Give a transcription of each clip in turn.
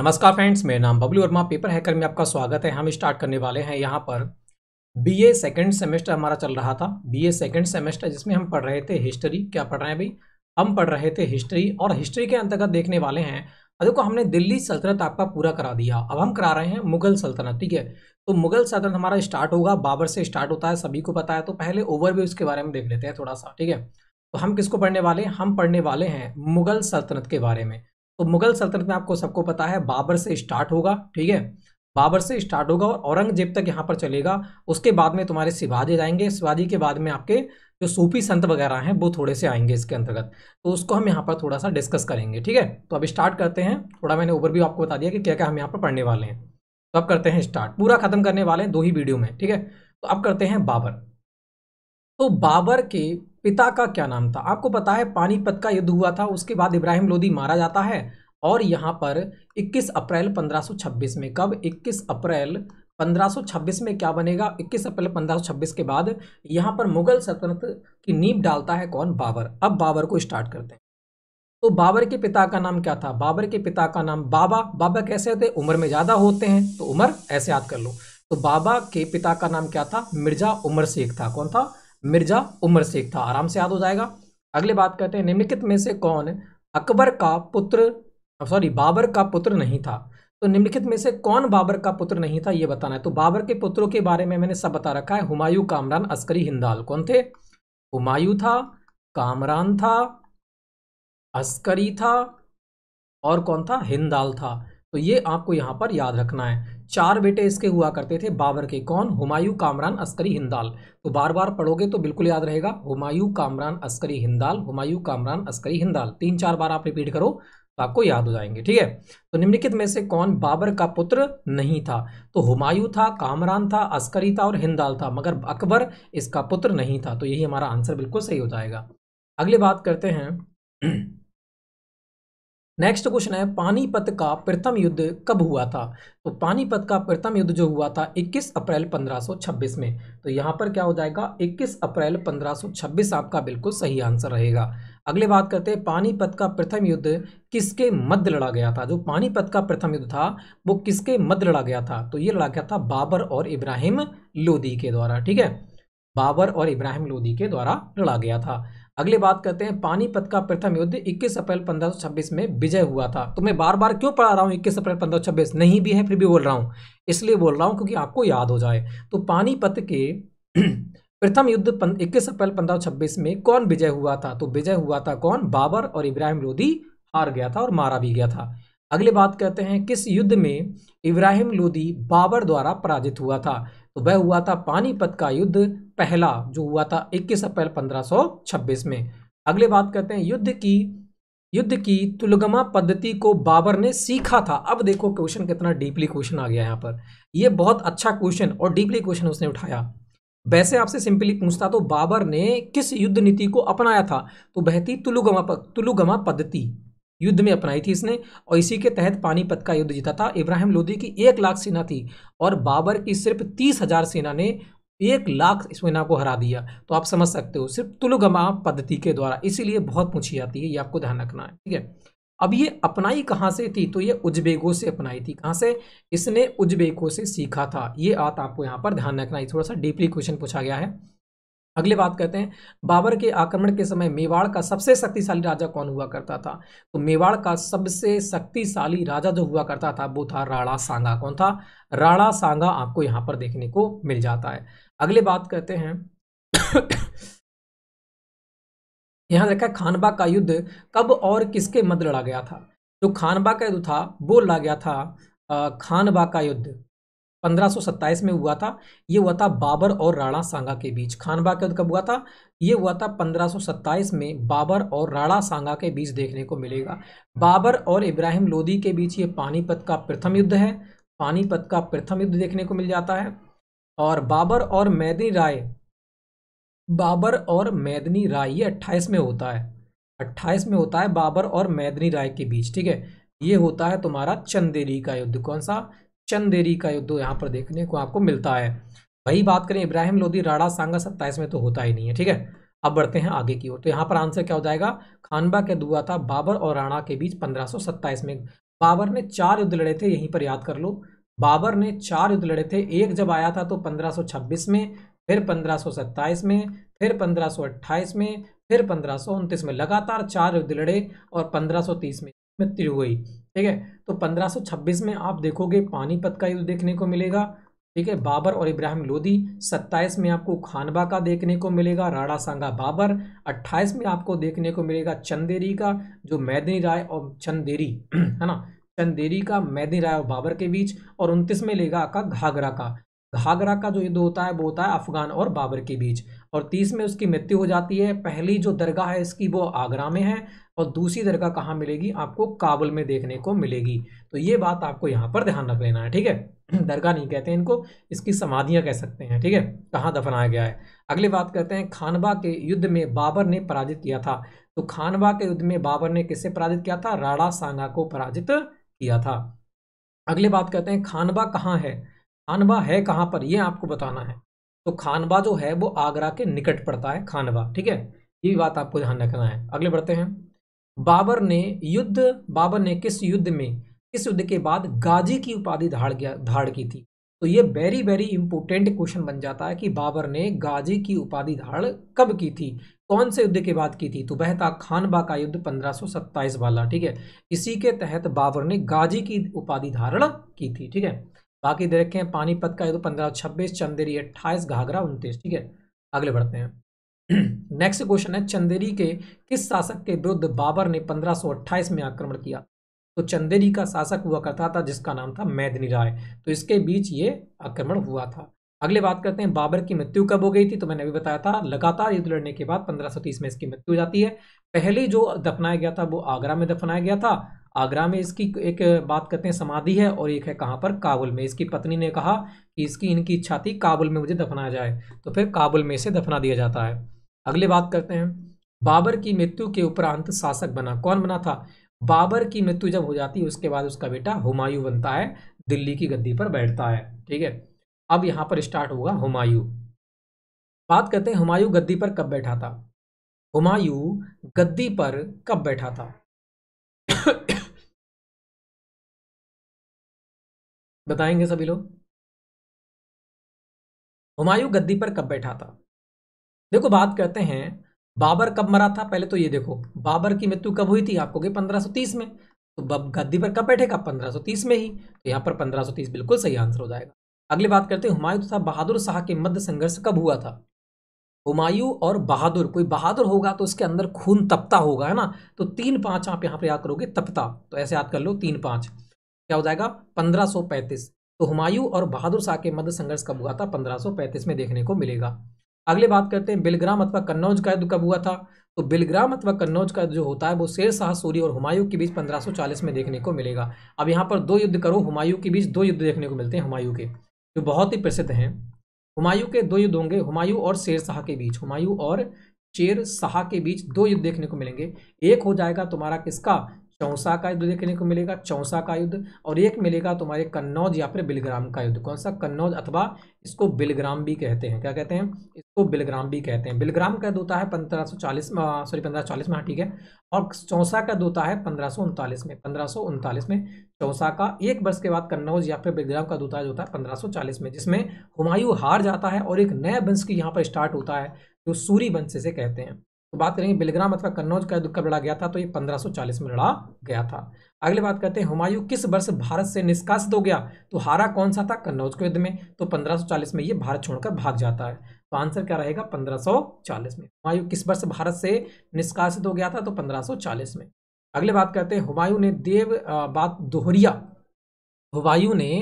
नमस्कार फ्रेंड्स मेरा नाम बबलू वर्मा पेपर हैकर में आपका स्वागत है हम स्टार्ट करने वाले हैं यहाँ पर बी ए सेकेंड सेमेस्टर हमारा चल रहा था बी ए सेकेंड सेमेस्टर जिसमें हम पढ़ रहे थे हिस्ट्री क्या पढ़ रहे हैं भाई हम पढ़ रहे थे हिस्ट्री और हिस्ट्री के अंतर्गत देखने वाले हैं देखो हमने दिल्ली सल्तनत आपका पूरा करा दिया अब हम करा रहे हैं मुगल सल्तनत ठीक है तो मुगल सल्तनत हमारा स्टार्ट होगा बाबर से स्टार्ट होता है सभी को पता है तो पहले ओवरव्यू इसके बारे में देख लेते हैं थोड़ा सा ठीक है तो हम किसको पढ़ने वाले हैं हम पढ़ने वाले हैं मुगल सल्तनत के बारे में तो मुगल सल्तनत में आपको सबको पता है बाबर से स्टार्ट होगा ठीक है बाबर से स्टार्ट होगा और औरंगजेब तक यहाँ पर चलेगा उसके बाद में तुम्हारे शिवाजी जाएंगे शिवाजी के बाद में आपके जो सूफी संत वगैरह हैं वो थोड़े से आएंगे इसके अंतर्गत तो उसको हम यहाँ पर थोड़ा सा डिस्कस करेंगे ठीक है तो अब स्टार्ट करते हैं थोड़ा मैंने भी आपको बता दिया कि क्या क्या हम यहाँ पर पढ़ने वाले हैं तो अब करते हैं स्टार्ट पूरा खत्म करने वाले हैं दो ही वीडियो में ठीक है तो अब करते हैं बाबर तो बाबर के पिता का क्या नाम था आपको पता है पानीपत का युद्ध हुआ था उसके बाद इब्राहिम लोदी मारा जाता है और यहाँ पर 21 अप्रैल 1526 में कब 21 अप्रैल 1526 में क्या बनेगा 21 अप्रैल 1526 के बाद यहाँ पर मुगल सल्तनत की नींव डालता है कौन बाबर अब बाबर को स्टार्ट करते हैं तो बाबर के पिता का नाम क्या था बाबर के पिता का नाम बाबा बाबा कैसे होते उम्र में ज़्यादा होते हैं तो उम्र ऐसे याद कर लो तो बाबा के पिता का नाम क्या था मिर्जा उमर शेख था कौन था मिर्जा उमर शेख था आराम से याद हो जाएगा अगले बात करते हैं निम्नलिखित में से कौन अकबर का पुत्र सॉरी बाबर का पुत्र नहीं था तो निम्नलिखित में से कौन बाबर का पुत्र नहीं था ये बताना है तो बाबर के पुत्रों के बारे में मैंने सब बता रखा है हुमायूं कामरान अस्करी हिंदाल कौन थे हुमायूं था कामरान था अस्करी था और कौन था हिंदाल था तो ये आपको यहाँ पर याद रखना है चार बेटे इसके हुआ करते थे बाबर के कौन हुमायूं कामरान अस्करी हिंदाल तो बार बार पढ़ोगे तो बिल्कुल याद रहेगा हुमायूं कामरान अस्करी हिंदाल हुमायूं कामरान अस्करी हिंदाल तीन चार बार आप रिपीट करो तो आपको याद हो जाएंगे ठीक है तो निम्नलिखित में से कौन बाबर का पुत्र नहीं था तो हुमायूं था कामरान था अस्करी था और हिंदाल था मगर अकबर इसका पुत्र नहीं था तो यही हमारा आंसर बिल्कुल सही हो जाएगा अगली बात करते हैं नेक्स्ट क्वेश्चन है पानीपत का प्रथम युद्ध कब हुआ था तो पानीपत का प्रथम युद्ध जो हुआ था 21 अप्रैल 1526 में तो यहाँ पर क्या हो जाएगा 21 अप्रैल 1526 आपका बिल्कुल सही आंसर रहेगा अगले बात करते हैं पानीपत का प्रथम युद्ध किसके मध्य लड़ा गया था जो पानीपत का प्रथम युद्ध था वो किसके मध्य लड़ा गया था तो ये लड़ा गया था बाबर और इब्राहिम लोदी के द्वारा ठीक है बाबर और इब्राहिम लोदी के द्वारा लड़ा गया था अगले बात करते हैं पानीपत का प्रथम युद्ध 21 अप्रैल 1526 में विजय हुआ था तो मैं बार बार क्यों पढ़ा रहा हूँ 21 अप्रैल 1526 नहीं भी है फिर भी बोल रहा हूँ इसलिए बोल रहा हूँ क्योंकि आपको याद हो जाए तो पानीपत के प्रथम युद्ध इक्कीस अप्रैल पंद्रह में कौन विजय हुआ था तो विजय हुआ था कौन बाबर और इब्राहिम लोधी हार गया था और मारा भी गया था अगले बात करते हैं किस युद्ध में इब्राहिम लोधी बाबर द्वारा पराजित हुआ था तो वह हुआ था पानीपत का युद्ध पहला जो हुआ था 21 अप्रैल 1526 में अगले बात करते हैं युद्ध की युद्ध की तुलगमा पद्धति को बाबर ने सीखा था अब देखो क्वेश्चन कितना डीपली क्वेश्चन आ गया यहाँ पर यह बहुत अच्छा क्वेश्चन और डीपली क्वेश्चन उसने उठाया वैसे आपसे सिंपली पूछता तो बाबर ने किस युद्ध नीति को अपनाया था तो बहती तुलुगमा तुलुगमा पद्धति युद्ध में अपनाई थी इसने और इसी के तहत पानीपत का युद्ध जीता था इब्राहिम लोधी की एक लाख सेना थी और बाबर की सिर्फ तीस हजार सेना ने एक लाख सेना को हरा दिया तो आप समझ सकते हो सिर्फ तुलगमा पद्धति के द्वारा इसीलिए बहुत पूछी जाती है ये आपको ध्यान रखना है ठीक है अब ये अपनाई कहाँ से थी तो ये उज्बेकों से अपनाई थी कहाँ से इसने उज्बेकों से सीखा था ये बात आपको यहाँ पर ध्यान रखना है थोड़ा सा डीपली क्वेश्चन पूछा गया है अगले बात कहते हैं बाबर के आक्रमण के समय मेवाड़ का सबसे शक्तिशाली राजा कौन हुआ करता था तो मेवाड़ का सबसे शक्तिशाली राजा जो हुआ करता था वो था राणा सांगा कौन था राणा सांगा आपको यहां पर देखने को मिल जाता है अगले बात कहते हैं यहां देखा है खानबा का युद्ध कब और किसके मध्य लड़ा गया था जो तो खानबा का युद्ध था वो लड़ा गया था खानबा का युद्ध पंद्रह में हुआ था ये हुआ था बाबर और राणा सांगा के बीच खान युद्ध कब हुआ था ये हुआ था पंद्रह में बाबर और राणा सांगा के बीच देखने को मिलेगा बाबर और इब्राहिम लोदी के बीच ये पानीपत का प्रथम युद्ध है पानीपत का प्रथम युद्ध देखने को मिल जाता है और बाबर और मैदनी राय बाबर और मैदनी राय ये अट्ठाईस में होता है अट्ठाईस में होता है बाबर और मैदनी राय के बीच ठीक है ये होता है तुम्हारा चंदेरी का युद्ध कौन सा चंदेरी का युद्ध यहाँ पर देखने को आपको मिलता है वही बात करें इब्राहिम लोधी राड़ा सांगा सत्ताईस में तो होता ही नहीं है ठीक है अब बढ़ते हैं आगे की ओर तो यहाँ पर आंसर क्या हो जाएगा खानबा के दुआ था बाबर और राणा के बीच पंद्रह में बाबर ने चार युद्ध लड़े थे यहीं पर याद कर लो बाबर ने चार युद्ध लड़े थे एक जब आया था तो 1526 में फिर 1527 में फिर 1528 में फिर पंद्रह में लगातार चार युद्ध लड़े और 1530 में मृत्यु हुई ठीक है तो 1526 में आप देखोगे पानीपत का युद्ध देखने को मिलेगा ठीक है बाबर और इब्राहिम लोदी 27 में आपको खानबा का देखने को मिलेगा राणा सांगा बाबर 28 में आपको देखने को मिलेगा चंदेरी का जो मैदनी राय और चंदेरी है ना चंदेरी का मैदनी राय और बाबर के बीच और उनतीस में लेगा आपका घाघरा का घाघरा का जो युद्ध होता है वो होता है अफगान और बाबर के बीच और तीस में उसकी मृत्यु हो जाती है पहली जो दरगाह है इसकी वो आगरा में है और दूसरी दरगाह कहाँ मिलेगी आपको काबुल में देखने को मिलेगी तो ये बात आपको यहाँ पर ध्यान रख लेना है ठीक है दरगाह नहीं कहते हैं इनको इसकी समाधियाँ कह सकते हैं ठीक है कहाँ दफनाया गया है अगले बात करते हैं खानबा के युद्ध में बाबर ने पराजित किया था तो खानबा के युद्ध में बाबर ने किससे पराजित किया था राणा सांगा को पराजित किया था अगले बात करते हैं खानबा कहाँ है खानबा है कहाँ पर यह आपको बताना है तो खानबा जो है वो आगरा के निकट पड़ता है खानबा ठीक है ये बात आपको ध्यान रखना है अगले बढ़ते हैं बाबर ने युद्ध बाबर ने किस युद्ध में किस युद्ध के बाद गाजी की उपाधि धाड़ गया धाड़ की थी तो ये वेरी वेरी इंपॉर्टेंट क्वेश्चन बन जाता है कि बाबर ने गाजी की उपाधि धाड़ कब की थी कौन से युद्ध के बाद की थी तो बहता खानबा का युद्ध 1527 वाला ठीक है इसी के तहत बाबर ने गाजी की उपाधि धारण की थी ठीक है बाकी देखें पानीपत का युद्ध पंद्रह छब्बीस चंदेरी अट्ठाईस घाघरा उन्तीस ठीक है अगले बढ़ते हैं नेक्स्ट क्वेश्चन है चंदेरी के किस शासक के विरुद्ध बाबर ने 1528 में आक्रमण किया तो चंदेरी का शासक हुआ करता था जिसका नाम था मैदनी राय तो इसके बीच ये आक्रमण हुआ था अगले बात करते हैं बाबर की मृत्यु कब हो गई थी तो मैंने अभी बताया था लगातार युद्ध लड़ने के बाद 1530 में इसकी मृत्यु हो जाती है पहले जो दफनाया गया था वो आगरा में दफनाया गया था आगरा में इसकी एक बात करते हैं समाधि है और एक है कहाँ पर काबुल में इसकी पत्नी ने कहा कि इसकी इनकी इच्छा थी काबुल में मुझे दफनाया जाए तो फिर काबुल में इसे दफना दिया जाता है अगले बात करते हैं बाबर की मृत्यु के उपरांत शासक बना कौन बना था बाबर की मृत्यु जब हो जाती है उसके बाद उसका बेटा हुमायूं बनता है दिल्ली की गद्दी पर बैठता है ठीक है अब यहां पर स्टार्ट होगा हुमायूं बात करते हैं हुमायूं गद्दी पर कब बैठा था हुमायूं गद्दी पर कब बैठा था बताएंगे सभी लोग हुमायूं गद्दी पर कब बैठा था देखो बात करते हैं बाबर कब मरा था पहले तो ये देखो बाबर की मृत्यु कब हुई थी आपको गई 1530 में तो बब गद्दी पर कब बैठेगा 1530 में ही तो यहाँ पर 1530 बिल्कुल सही आंसर हो जाएगा अगली बात करते हैं हुमायूं तथा बहादुर शाह के मध्य संघर्ष कब हुआ था हुमायूं और बहादुर कोई बहादुर होगा तो उसके अंदर खून तपता होगा है ना तो तीन पाँच आप यहाँ पर याद करोगे तपता तो ऐसे याद कर लो तीन पाँच क्या हो जाएगा पैंतीस तो हुमायूं और बहादुर शाह के मध्य संघर्ष कब हुआ था पैंतीस में देखने को मिलेगा अगले बात करते हैं बिलग्राम अथवा कन्नौज का युद्ध कब हुआ था तो बिलग्राम अथवा कन्नौज का जो होता है वो शेर शाह सूरी और हुमायूं के बीच 1540 में देखने को मिलेगा अब यहाँ पर दो युद्ध करो हुमायूं के बीच दो युद्ध देखने को मिलते हैं हुमायूं के जो बहुत ही प्रसिद्ध हैं हुमायूं के दो युद्ध होंगे हुमायूं और शेर शाह के बीच हुमायूं और शेर शाह के बीच दो युद्ध देखने को मिलेंगे एक हो जाएगा तुम्हारा किसका चौसा का युद्ध देखने को मिलेगा चौसा का युद्ध और एक मिलेगा तुम्हारे कन्नौज या फिर बिलग्राम का युद्ध कौन सा कन्नौज अथवा इसको बिलग्राम भी कहते हैं क्या कहते हैं इसको बिलग्राम भी कहते हैं बिलग्राम का दोता है पंद्रह सौ चालीस सॉरी पंद्रह चालीस में हाँ ठीक है और चौसा का दोता है पंद्रह सौ उनतालीस में पंद्रह सौ उनतालीस में चौसा का एक वर्ष के बाद कन्नौज या फिर बिलग्राम का जो होता है पंद्रह सौ चालीस में जिसमें हुमायूं हार जाता है और एक नया वंश की यहाँ पर स्टार्ट होता है जो सूरी वंश से कहते हैं तो बात करेंगे बिलग्राम अथवा कन्नौज का युद्ध कब लड़ा गया था तो ये 1540 में लड़ा गया था अगले बात करते हैं हुमायूं किस वर्ष भारत से निष्कासित हो गया तो हारा कौन सा था कन्नौज के युद्ध में तो 1540 में ये भारत छोड़कर भाग जाता है तो आंसर क्या रहेगा 1540 में हुमायूं किस वर्ष भारत से निष्कासित हो गया था तो 1540 में अगले बात करते हैं हुमायूं ने देव बात दोहरिया हुमायूं ने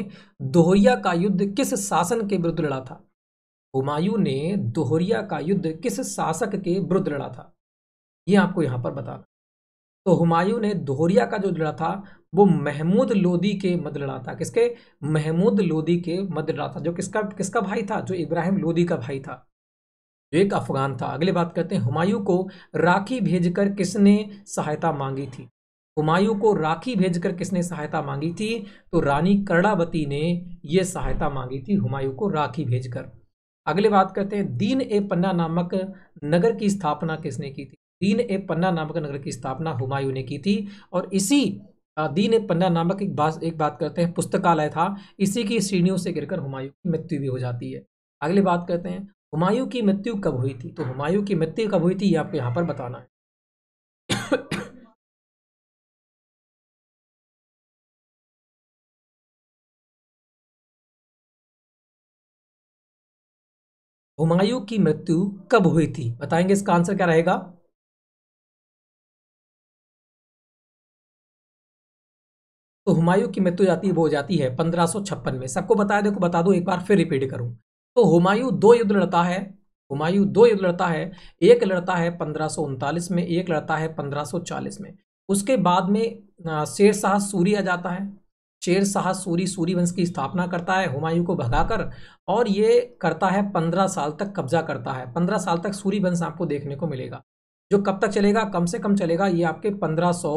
दोहरिया का युद्ध किस शासन के विरुद्ध लड़ा था हुमायूं ने दोहरिया का युद्ध किस शासक के विरुद्ध लड़ा था ये आपको यहाँ पर बताना तो हुमायूं ने दोहरिया का जो लड़ा था वो महमूद लोदी के मद लड़ा था किसके महमूद लोदी के मद लड़ा था जो किसका किसका भाई था जो इब्राहिम लोदी का भाई था जो एक अफगान था अगले बात करते हैं हुमायूं को राखी भेजकर किसने सहायता मांगी थी हुमायूं को राखी भेजकर किसने सहायता मांगी थी तो रानी कर्णावती ने यह सहायता मांगी थी हुमायूं को राखी भेजकर अगले बात करते हैं दीन ए पन्ना नामक नगर की स्थापना किसने की थी दीन ए पन्ना नामक नगर की स्थापना हुमायूं ने की थी और इसी दीन ए पन्ना नामक एक बात एक बात करते हैं पुस्तकालय था इसी की श्रेणियों से गिरकर हुमायूं की मृत्यु भी हो जाती है अगली बात करते हैं हुमायूं की मृत्यु कब हुई थी तो हुमायूं की मृत्यु कब हुई थी ये आपको यहाँ पर बताना है हुमायूं की मृत्यु कब हुई थी बताएंगे इसका आंसर क्या रहेगा तो हुमायूं की मृत्यु जाती वो हो जाती है पंद्रह में सबको बताया देखो बता दो एक बार फिर रिपीट करूं तो हुमायूं दो युद्ध लड़ता है हुमायूं दो युद्ध लड़ता है एक लड़ता है पंद्रह में एक लड़ता है पंद्रह में उसके बाद में शेर शाह सूरी आ जाता है शेर शाह सूरी सूरी वंश की स्थापना करता है हुमायूं को भगाकर और ये करता है पंद्रह साल तक कब्जा करता है पंद्रह साल तक सूरी वंश आपको देखने को मिलेगा जो कब तक चलेगा कम से कम चलेगा ये आपके पंद्रह सौ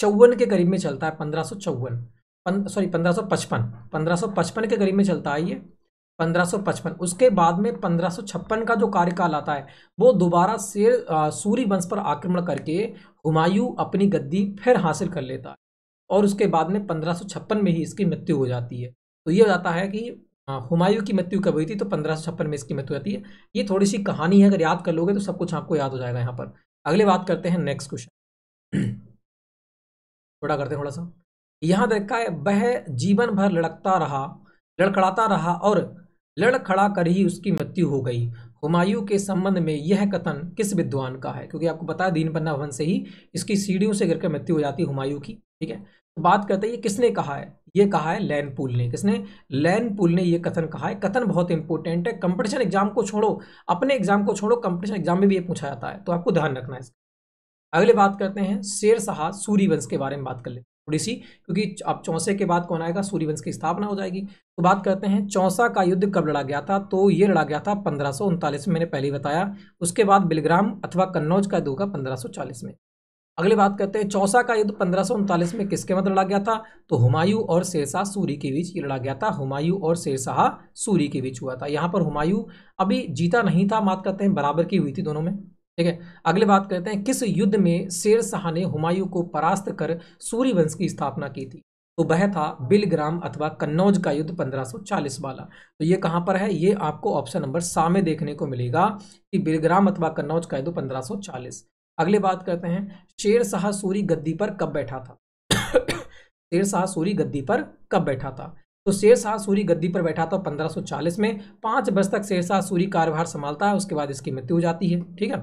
चौवन के करीब में चलता है पंद्रह सौ चौवन सॉरी पंद्रह सौ पचपन पंद्रह सौ पचपन के करीब में चलता है ये पंद्रह सौ पचपन उसके बाद में पंद्रह सौ छप्पन का जो कार्यकाल आता है वो दोबारा शेर सूरी वंश पर आक्रमण करके हुमायूं अपनी गद्दी फिर हासिल कर लेता है और उसके बाद में पंद्रह में ही इसकी मृत्यु हो जाती है तो ये हो जाता है कि हाँ, हुमायूं की मृत्यु कब हुई थी तो पंद्रह में इसकी मृत्यु होती है ये थोड़ी सी कहानी है अगर याद कर लोगे तो सब कुछ आपको याद हो जाएगा यहाँ पर अगले बात करते हैं नेक्स्ट क्वेश्चन छोटा करते हैं थोड़ा सा यहाँ देखा है वह जीवन भर लड़कता रहा लड़खड़ाता रहा और लड़खड़ा कर ही उसकी मृत्यु हो गई हुमायूं के संबंध में यह कथन किस विद्वान का है क्योंकि आपको पता है दीन पन्ना भवन से ही इसकी सीढ़ियों से गिरकर मृत्यु हो जाती है हुमायूं की ठीक है तो बात करते हैं ये किसने कहा है ये कहा है लैन पुल ने किसने लैन पुल ने ये कथन कहा है कथन बहुत इंपॉर्टेंट है कंपटीशन एग्जाम को छोड़ो अपने एग्जाम को छोड़ो कंपटीशन एग्जाम में भी ये पूछा जाता है तो आपको ध्यान रखना है अगले बात करते हैं शेर शाह सूर्यवंश के बारे में बात कर लेते हैं थोड़ी सी क्योंकि अब चौंसे के बाद कौन आएगा सूर्यवंश की स्थापना हो जाएगी तो बात करते हैं चौसा का युद्ध कब लड़ा गया था तो ये लड़ा गया था पंद्रह में मैंने पहले बताया उसके बाद बिलग्राम अथवा कन्नौज का युद्ध होगा पंद्रह में अगले बात करते हैं चौसा का युद्ध पंद्रह में किसके मध्य लड़ा गया था तो हुमायूं और शेरशाह सूरी के बीच ये लड़ा गया था हुमायूं और शेरशाह सूरी के बीच हुआ था यहाँ पर हुमायूं अभी जीता नहीं था मात करते हैं बराबर की हुई थी दोनों में ठीक है अगले बात करते हैं किस युद्ध में शेर शाह ने हुमायूं को परास्त कर सूर्यवंश की स्थापना की थी तो वह था बिलग्राम अथवा कन्नौज का युद्ध 1540 वाला तो ये कहां पर है ये आपको ऑप्शन नंबर सा में देखने को मिलेगा कि बिलग्राम अथवा कन्नौज का युद्ध 1540 अगले बात करते हैं शेर शाह सूरी गद्दी पर कब बैठा था शेर शाह सूरी गद्दी पर कब बैठा था तो शेर शाह सूरी गद्दी पर बैठा था 1540 में पांच वर्ष तक शेर शाह सूरी कार्यभार संभालता है उसके बाद इसकी मृत्यु हो जाती है ठीक है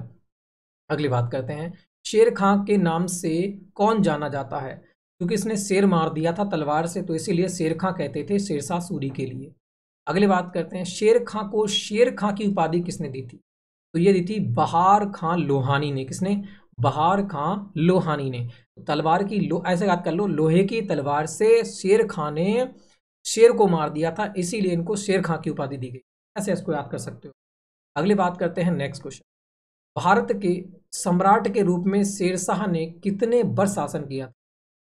अगली बात करते हैं शेर खां के नाम से कौन जाना जाता है क्योंकि इसने शेर मार दिया था तलवार से तो इसीलिए शेर खां कहते थे शेरशाह सूरी के लिए अगली बात करते हैं शेर खां को शेर खां की उपाधि किसने दी थी तो ये दी थी बहार खां लोहानी ने किसने बहार खां लोहानी ने तो तलवार की लो ऐसे बात कर लो लोहे की तलवार से शेर खां ने शेर को मार दिया था इसीलिए इनको शेर खां की उपाधि दी गई ऐसे इसको याद कर सकते हो अगली बात करते हैं नेक्स्ट क्वेश्चन भारत के सम्राट के रूप में शेरशाह ने कितने वर्ष शासन किया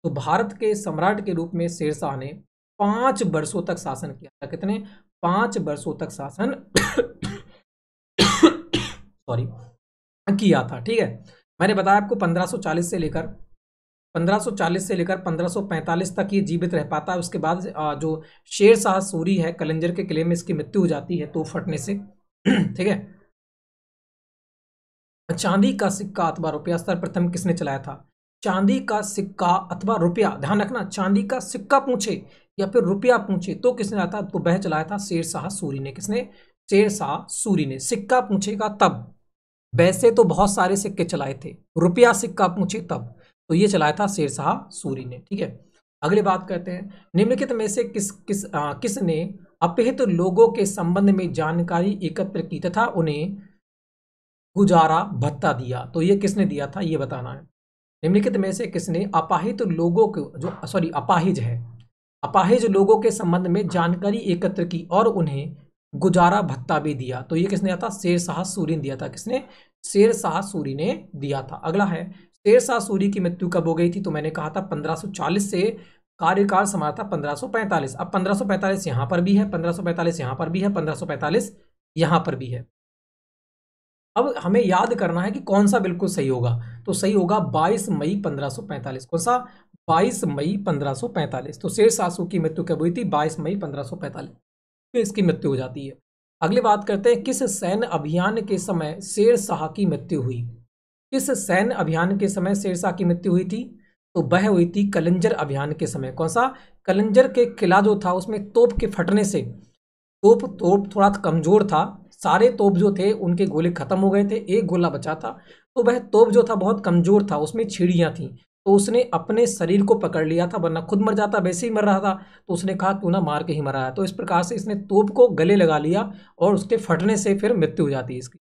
तो भारत के सम्राट के रूप में शेरशाह ने पांच वर्षों तक शासन किया था कितने पांच वर्षों तक शासन सॉरी किया था ठीक है मैंने बताया आपको 1540 से लेकर 1540 से लेकर 1545 तक ये जीवित रह पाता है उसके बाद जो शेर शाह सूरी है कलंजर के किले में इसकी मृत्यु हो जाती है तो फटने से ठीक है चांदी का सिक्का अथवा रुपया सर्वप्रथम किसने चलाया था चांदी का सिक्का अथवा रुपया ध्यान रखना चांदी का सिक्का पूछे या फिर रुपया पूछे तो किसने चलाया था तो वह चलाया था शेर शाह सूरी ने किसने शेर शाह सूरी ने सिक्का पूछेगा तब वैसे तो बहुत सारे सिक्के चलाए थे रुपया सिक्का पूछे तब तो ये चलाया था शेर शाह सूरी ने ठीक है अगली बात कहते हैं निम्नलिखित में से किस किस आ, किसने अपहित लोगों के संबंध में जानकारी एकत्र की तथा उन्हें गुजारा भत्ता दिया तो ये किसने दिया था ये बताना है निम्नलिखित में से किसने अपाहिज तो लोगों को जो सॉरी अपाहिज है अपाहिज लोगों के संबंध में जानकारी एकत्र की और उन्हें गुजारा भत्ता भी दिया तो ये किसने दिया था शेर शाह सूरी ने दिया था किसने शेर शाह सूरी ने दिया था अगला है शेर शाह सूरी की मृत्यु कब हो गई थी तो मैंने कहा था 1540 से कार्यकाल समाप्त था 1545 अब 1545 यहाँ पर भी है 1545 यहाँ पर भी है 1545 यहाँ पर भी है अब हमें याद करना है कि कौन सा बिल्कुल सही होगा तो सही होगा 22 मई 1545 कौन सा 22 मई 1545 तो शेर सासू की मृत्यु कब हुई थी 22 मई 1545 तो इसकी मृत्यु हो जाती है अगले बात करते हैं किस सैन्य अभियान के समय शेर शाह की मृत्यु हुई किस सैन्य अभियान के समय शेर शाह की मृत्यु हुई थी तो वह हुई थी कलंजर अभियान के समय कौन सा कलंजर के किला जो था उसमें तोप के फटने से तोप तोप थोड़ा कमज़ोर था सारे तोप जो थे उनके गोले ख़त्म हो गए थे एक गोला बचा था तो वह तोप जो था बहुत कमज़ोर था उसमें छिड़ियाँ थीं तो उसने अपने शरीर को पकड़ लिया था वरना खुद मर जाता वैसे ही मर रहा था तो उसने कहा क्यों ना मार के ही मरा है तो इस प्रकार से इसने तोप को गले लगा लिया और उसके फटने से फिर मृत्यु हो जाती है इसकी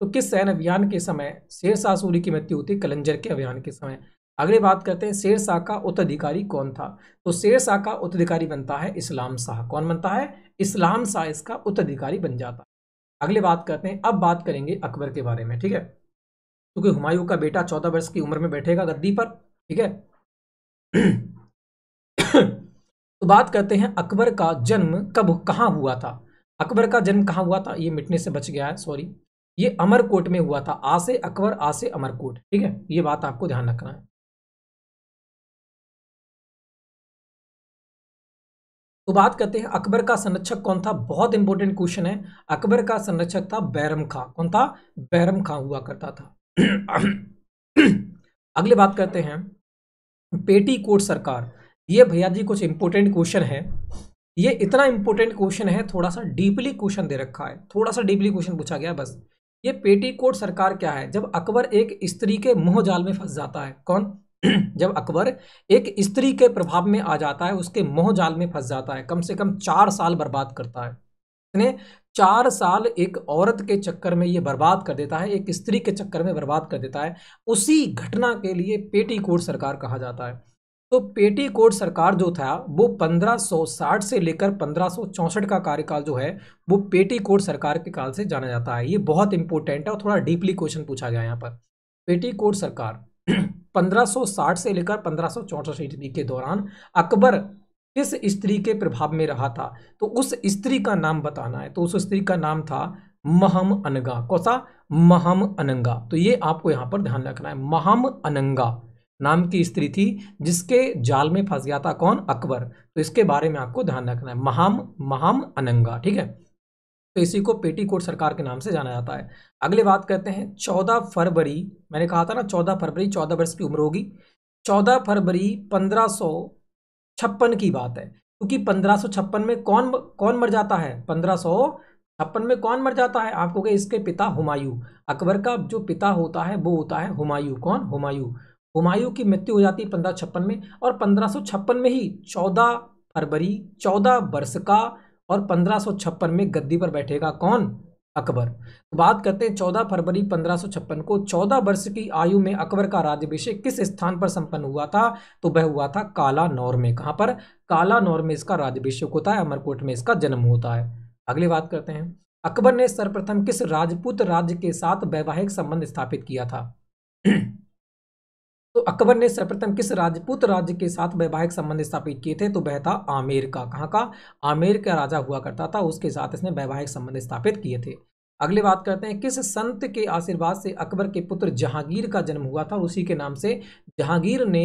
तो किस सैन्य अभियान के समय शेर शाह सूरी की मृत्यु होती कलंजर के अभियान के समय अगले बात करते हैं शेर शाह का उत्तराधिकारी कौन था तो शेर शाह का उत्तराधिकारी बनता है इस्लाम शाह कौन बनता है इस्लाम शाह इसका उत्तराधिकारी बन जाता अगले बात करते हैं अब बात करेंगे अकबर के बारे में ठीक है क्योंकि तो हुमायूं का बेटा चौदह वर्ष की उम्र में बैठेगा गद्दी पर ठीक है तो बात करते हैं अकबर का जन्म कब कहाँ हुआ था अकबर का जन्म कहाँ हुआ था ये मिटने से बच गया है सॉरी ये अमरकोट में हुआ था आसे अकबर आसे अमरकोट ठीक है ये बात आपको ध्यान रखना है तो बात करते हैं अकबर का संरक्षक कौन था बहुत इंपॉर्टेंट क्वेश्चन है अकबर का संरक्षक था बैरम खां कौन था बैरम खां हुआ करता था अगले बात करते हैं पेटी कोट सरकार ये भैया जी कुछ इंपॉर्टेंट क्वेश्चन है ये इतना इंपॉर्टेंट क्वेश्चन है थोड़ा सा डीपली क्वेश्चन दे रखा है थोड़ा सा डीपली क्वेश्चन पूछा गया बस ये पेटी कोट सरकार क्या है जब अकबर एक स्त्री के मुंह जाल में फंस जाता है कौन जब अकबर एक स्त्री के प्रभाव में आ जाता है उसके मोह जाल में फंस जाता है कम से कम चार साल बर्बाद करता है इसने चार साल एक औरत के चक्कर में ये बर्बाद कर देता है एक स्त्री के चक्कर में बर्बाद कर देता है उसी घटना के लिए पेटी कोट सरकार कहा जाता है तो पेटी कोट सरकार जो था वो 1560 से लेकर 1564 का कार्यकाल जो है वो पेटी कोट सरकार के काल से जाना जाता है ये बहुत इंपॉर्टेंट है और थोड़ा डीपली क्वेश्चन पूछा गया यहाँ पर पेटी कोट सरकार 1560 से लेकर पंद्रह सौ ईस्वी के दौरान अकबर किस स्त्री के प्रभाव में रहा था तो उस स्त्री का नाम बताना है तो उस स्त्री का नाम था महम अनगा कौन सा महम अनंगा तो ये आपको यहाँ पर ध्यान रखना है महम अनंगा नाम की स्त्री थी जिसके जाल में फंस गया था कौन अकबर तो इसके बारे में आपको ध्यान रखना है महाम महम अनंगा ठीक है तो इसी को पेटी कोट सरकार के नाम से जाना जाता है अगले बात करते हैं चौदह फरवरी मैंने कहा था ना चौदह फरवरी चौदह वर्ष की उम्र होगी चौदह फरवरी पंद्रह सौ छप्पन की बात है क्योंकि पंद्रह सौ छप्पन में कौन कौन मर जाता है पंद्रह सौ छप्पन में कौन मर जाता है आपको कहे इसके पिता हुमायूं अकबर का जो पिता होता है वो होता है हुमायूं कौन हुमायूं हुमायूं की मृत्यु हो जाती है पंद्रह छप्पन में और पंद्रह सौ छप्पन में ही चौदह फरवरी चौदह वर्ष का और पंद्रह में गद्दी पर बैठेगा कौन अकबर तो बात करते हैं 14 फरवरी पंद्रह को 14 वर्ष की आयु में अकबर का राज्यभिषेक किस स्थान पर संपन्न हुआ था तो वह हुआ था काला नौर में कहां पर काला नौर में इसका राज्यभिषेक होता है अमरकोट में इसका जन्म होता है अगली बात करते हैं अकबर ने सर्वप्रथम किस राजपूत राज्य के साथ वैवाहिक संबंध स्थापित किया था तो अकबर ने सर्वप्रथम किस राजपूत राज्य के साथ वैवाहिक संबंध स्थापित किए थे तो वह था आमेर का कहाँ का आमेर का राजा हुआ करता था उसके साथ इसने वैवाहिक संबंध स्थापित किए थे अगले बात करते हैं किस संत के आशीर्वाद से अकबर के पुत्र जहांगीर का जन्म हुआ था उसी के नाम से जहांगीर ने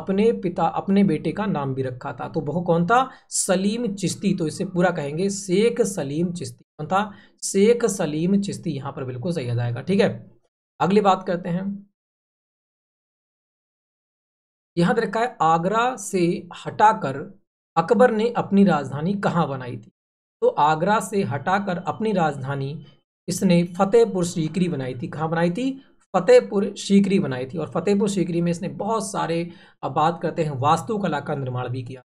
अपने पिता अपने बेटे का नाम भी रखा था तो वह कौन था सलीम चिश्ती तो इसे पूरा कहेंगे शेख सलीम चिश्ती कौन था शेख सलीम चिश्ती यहाँ पर बिल्कुल सही आ जाएगा ठीक है अगली बात करते हैं याद रखा है आगरा से हटाकर अकबर ने अपनी राजधानी कहाँ बनाई थी तो आगरा से हटाकर अपनी राजधानी इसने फतेहपुर सीकरी बनाई थी कहाँ बनाई थी फतेहपुर सीकरी बनाई थी और फतेहपुर सीकरी में इसने बहुत सारे अब बात करते हैं वास्तुकला का निर्माण भी किया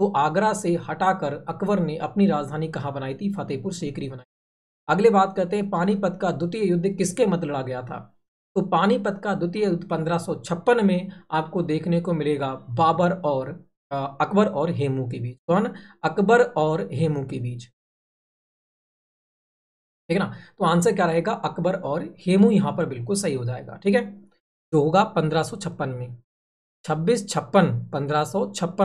तो आगरा से हटाकर अकबर ने अपनी राजधानी कहाँ बनाई थी फतेहपुर सीकरी बनाई अगले बात करते हैं पानीपत का द्वितीय युद्ध किसके मत लड़ा गया था तो पानीपत का द्वितीय युद्ध पंद्रह में आपको देखने को मिलेगा बाबर और अकबर और हेमू के बीच कौन तो अकबर और हेमू के बीच ठीक है ना तो आंसर क्या रहेगा अकबर और हेमू यहां पर बिल्कुल सही हो जाएगा ठीक है जो होगा पंद्रह में छब्बीस छप्पन पंद्रह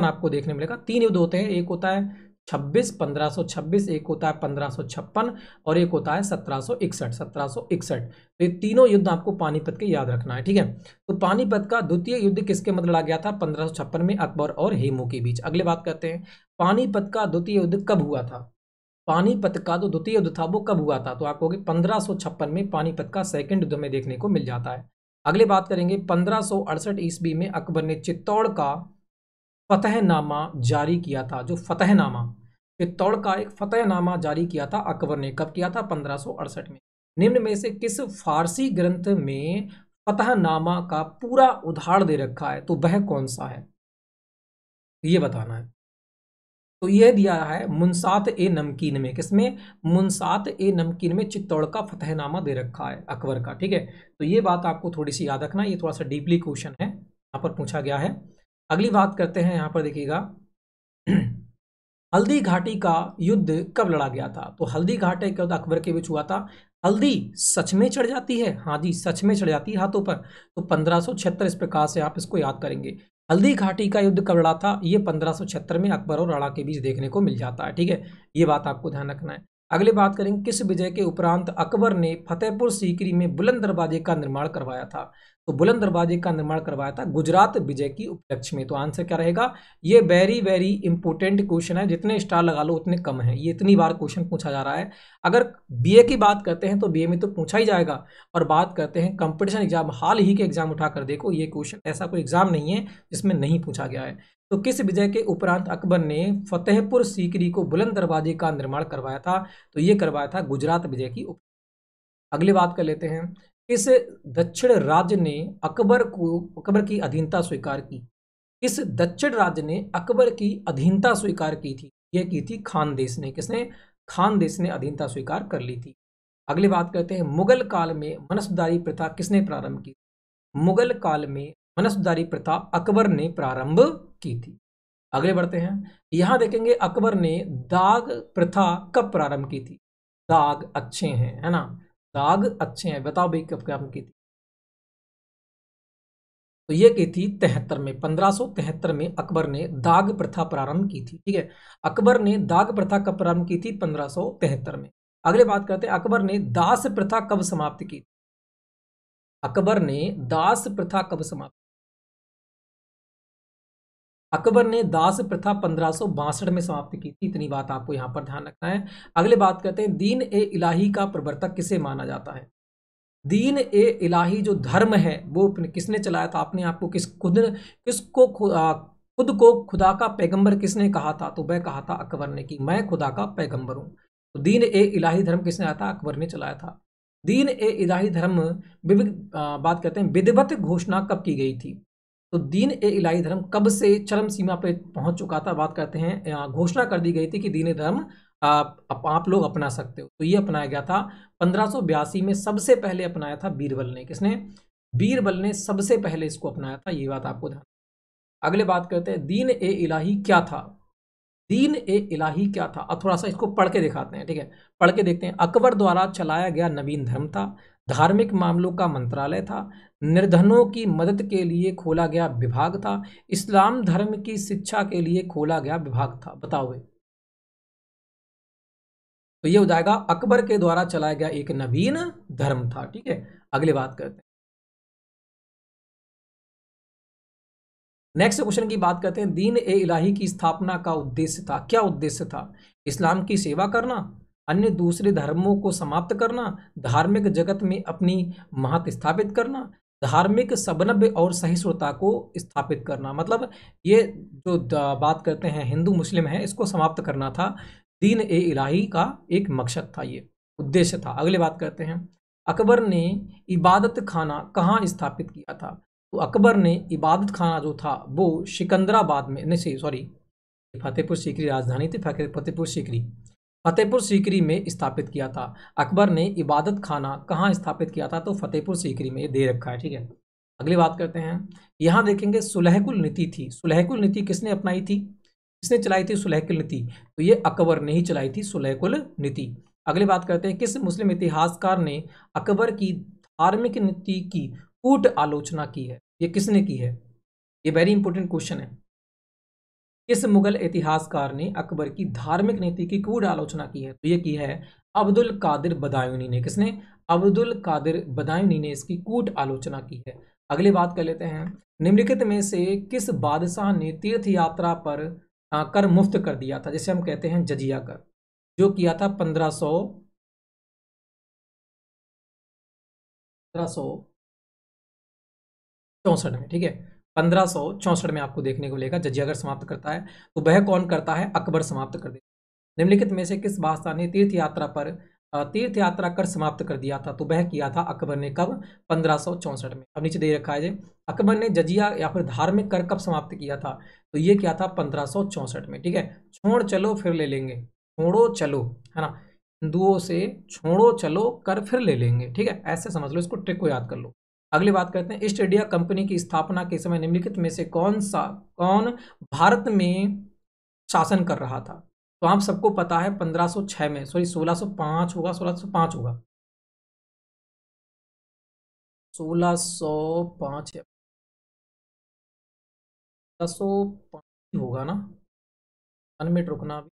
आपको देखने मिलेगा तीन युद्ध होते हैं एक होता है छब्बीस पंद्रह सौ छब्बीस एक होता है पंद्रह सौ छप्पन और एक होता है सत्रह सौ इकसठ सत्रह सौ इकसठ तो ये तीनों युद्ध आपको पानीपत के याद रखना है ठीक है तो पानीपत का द्वितीय युद्ध किसके मतलब आ गया था पंद्रह सौ छप्पन में अकबर और हेमू के बीच अगले बात करते हैं पानीपत का द्वितीय युद्ध कब हुआ था पानीपत का जो द्वितीय युद्ध था वो कब हुआ था तो आपको पंद्रह छप्पन में पानीपत का सेकेंड युद्ध में देखने को मिल जाता है अगले बात करेंगे पंद्रह ईस्वी में अकबर ने चित्तौड़ का फतेहनामा जारी किया था जो फतेहनामा चित्तौड़ का एक फतेहनामा जारी किया था अकबर ने कब किया था पंद्रह में निम्न में से किस फारसी ग्रंथ में फतेहनामा का पूरा उधार दे रखा है तो वह कौन सा है ये बताना है तो यह दिया है मुनसात ए नमकीन में किसमें मुनसात ए नमकीन में चित्तौड़ का फतेहनामा दे रखा है अकबर का ठीक है तो ये बात आपको थोड़ी सी याद रखना ये थोड़ा सा डीपली क्वेश्चन है यहाँ पर पूछा गया है अगली बात करते हैं यहाँ पर देखिएगा हल्दी घाटी का युद्ध कब लड़ा गया था तो हल्दी घाटे का युद्ध अकबर के बीच हुआ था हल्दी सच में चढ़ जाती है हाँ जी सच में चढ़ जाती है हाथों पर तो पंद्रह इस प्रकार से आप इसको याद करेंगे हल्दी घाटी का युद्ध कब लड़ा था ये पंद्रह में अकबर और राणा के बीच देखने को मिल जाता है ठीक है ये बात आपको ध्यान रखना है अगले बात करेंगे किस विजय के उपरांत अकबर ने फतेहपुर सीकरी में बुलंद दरवाजे का निर्माण करवाया था तो बुलंद दरवाजे का निर्माण करवाया था गुजरात विजय की उपलक्ष्य में तो आंसर क्या रहेगा ये वेरी वेरी इंपॉर्टेंट क्वेश्चन है जितने स्टार लगा लो उतने कम है ये इतनी बार क्वेश्चन पूछा जा रहा है अगर बी की बात करते हैं तो बी में तो पूछा ही जाएगा और बात करते हैं कंपटीशन एग्जाम हाल ही के एग्जाम उठाकर देखो ये क्वेश्चन ऐसा कोई एग्जाम नहीं है जिसमें नहीं पूछा गया है तो किस विजय के उपरांत अकबर ने फतेहपुर सीकरी को बुलंद दरवाजे का निर्माण करवाया था तो ये करवाया था गुजरात विजय की अगली बात कर लेते हैं इस दक्षिण राज्य ने अकबर को अकबर की अधीनता स्वीकार की इस दक्षिण राज्य ने अकबर की अधीनता स्वीकार की थी यह की थी खान देश ने किसने खान देश ने अधीनता स्वीकार कर ली थी अगली बात करते हैं मुगल काल में मनसुदारी प्रथा किसने प्रारंभ की मुगल काल में मनसुदारी प्रथा अकबर ने प्रारंभ की थी अगले बढ़ते हैं यहाँ देखेंगे अकबर ने दाग प्रथा कब प्रारंभ की थी दाग अच्छे हैं है ना दाग अच्छे हैं बताओ भाई कब क्या की थी तो ये की थी तिहत्तर में पंद्रह में अकबर ने दाग प्रथा प्रारंभ की थी ठीक है अकबर ने दाग प्रथा कब प्रारंभ की थी पंद्रह में अगले बात करते हैं अकबर ने दास प्रथा कब समाप्त की थी अकबर ने दास प्रथा कब समाप्त अकबर ने दास प्रथा पंद्रह में समाप्त की थी इतनी बात आपको यहाँ पर ध्यान रखना है अगले बात करते हैं दीन ए इलाही का प्रवर्तक किसे माना जाता है दीन ए इलाही जो धर्म है वो किसने चलाया था आपने आपको किस खुद किसको खुद को खुदा का पैगंबर किसने कहा था तो वह कहा था अकबर ने कि मैं खुदा का पैगंबर हूँ तो दीन ए इलाही धर्म किसने आया था अकबर ने चलाया था दीन ए इलाही धर्म विविध बात करते हैं विधिवत घोषणा कब की गई थी तो दीन ए इलाही धर्म कब से चरम सीमा पर पहुंच चुका था बात करते हैं घोषणा कर दी गई थी कि दीन धर्म आप, आप लोग अपना सकते हो तो ये अपनाया गया था पंद्रह में सबसे पहले अपनाया था बीरबल ने किसने बीरबल ने सबसे पहले इसको अपनाया था ये बात आपको ध्यान अगले बात करते हैं दीन ए इलाही क्या था दीन ए इलाही क्या था अब थोड़ा सा इसको पढ़ के दिखाते हैं ठीक है पढ़ के देखते हैं अकबर द्वारा चलाया गया नवीन धर्म था धार्मिक मामलों का मंत्रालय था निर्धनों की मदद के लिए खोला गया विभाग था इस्लाम धर्म की शिक्षा के लिए खोला गया विभाग था बताओ तो ये हो जाएगा अकबर के द्वारा चलाया गया एक नवीन धर्म था ठीक है अगली बात करते हैं नेक्स्ट क्वेश्चन की बात करते हैं दीन ए इलाही की स्थापना का उद्देश्य था क्या उद्देश्य था इस्लाम की सेवा करना अन्य दूसरे धर्मों को समाप्त करना धार्मिक जगत में अपनी महत स्थापित करना धार्मिक सबनभ्य और सहिष्णुता को स्थापित करना मतलब ये जो बात करते हैं हिंदू मुस्लिम है इसको समाप्त करना था दीन ए इलाही का एक मकसद था ये उद्देश्य था अगले बात करते हैं अकबर ने इबादत खाना कहाँ स्थापित किया था तो अकबर ने इबादत खाना जो था वो सिकंदराबाद में नहीं सॉरी फतेहपुर सीकरी राजधानी थी फतेहपुर सीकरी फतेहपुर सीकरी में स्थापित किया था अकबर ने इबादत खाना कहाँ स्थापित किया था तो फतेहपुर सीकरी में दे रखा है ठीक है अगली बात करते हैं यहाँ देखेंगे सुलहकुल नीति थी सुलहकुल नीति किसने अपनाई थी किसने चलाई थी सुलहकुल नीति तो ये अकबर ने ही चलाई थी सुलहकुल नीति अगली बात करते हैं किस मुस्लिम इतिहासकार ने अकबर की धार्मिक नीति की कूट आलोचना की है ये किसने की है ये वेरी इंपॉर्टेंट क्वेश्चन है इस मुगल इतिहासकार ने अकबर की धार्मिक नीति की कूड़ आलोचना की है तो ये की है अब्दुल कादिर बदायूनी ने किसने अब्दुल कादिर बदायूनी ने इसकी कूट आलोचना की है अगली बात कर लेते हैं निम्नलिखित में से किस बादशाह ने तीर्थ यात्रा पर कर मुफ्त कर दिया था जिसे हम कहते हैं जजिया कर जो किया था पंद्रह सौ पंद्रह सौ चौसठ में ठीक है पंद्रह में आपको देखने को मिलेगा जजियागर समाप्त करता है तो वह कौन करता है अकबर समाप्त कर देता निम्नलिखित में से किस बादशाह ने तीर्थ यात्रा पर तीर्थ यात्रा कर समाप्त कर दिया था तो वह किया था अकबर ने कब पंद्रह में अब नीचे दे रखा है अकबर ने जजिया या फिर धार्मिक कर कब समाप्त किया था तो ये क्या था पंद्रह में ठीक है छोड़ चलो फिर ले लेंगे छोड़ो चलो है ना हिंदुओं से छोड़ो चलो कर फिर ले लेंगे ठीक है ऐसे समझ लो इसको ट्रिक को याद कर लो अगली बात करते हैं ईस्ट इंडिया कंपनी की स्थापना के समय निम्नलिखित में से कौन सा कौन भारत में शासन कर रहा था तो आप सबको पता है 1506 में सॉरी 1605 होगा 1605 होगा 1605 सौ पांच होगा ना मिनट रुकना अभी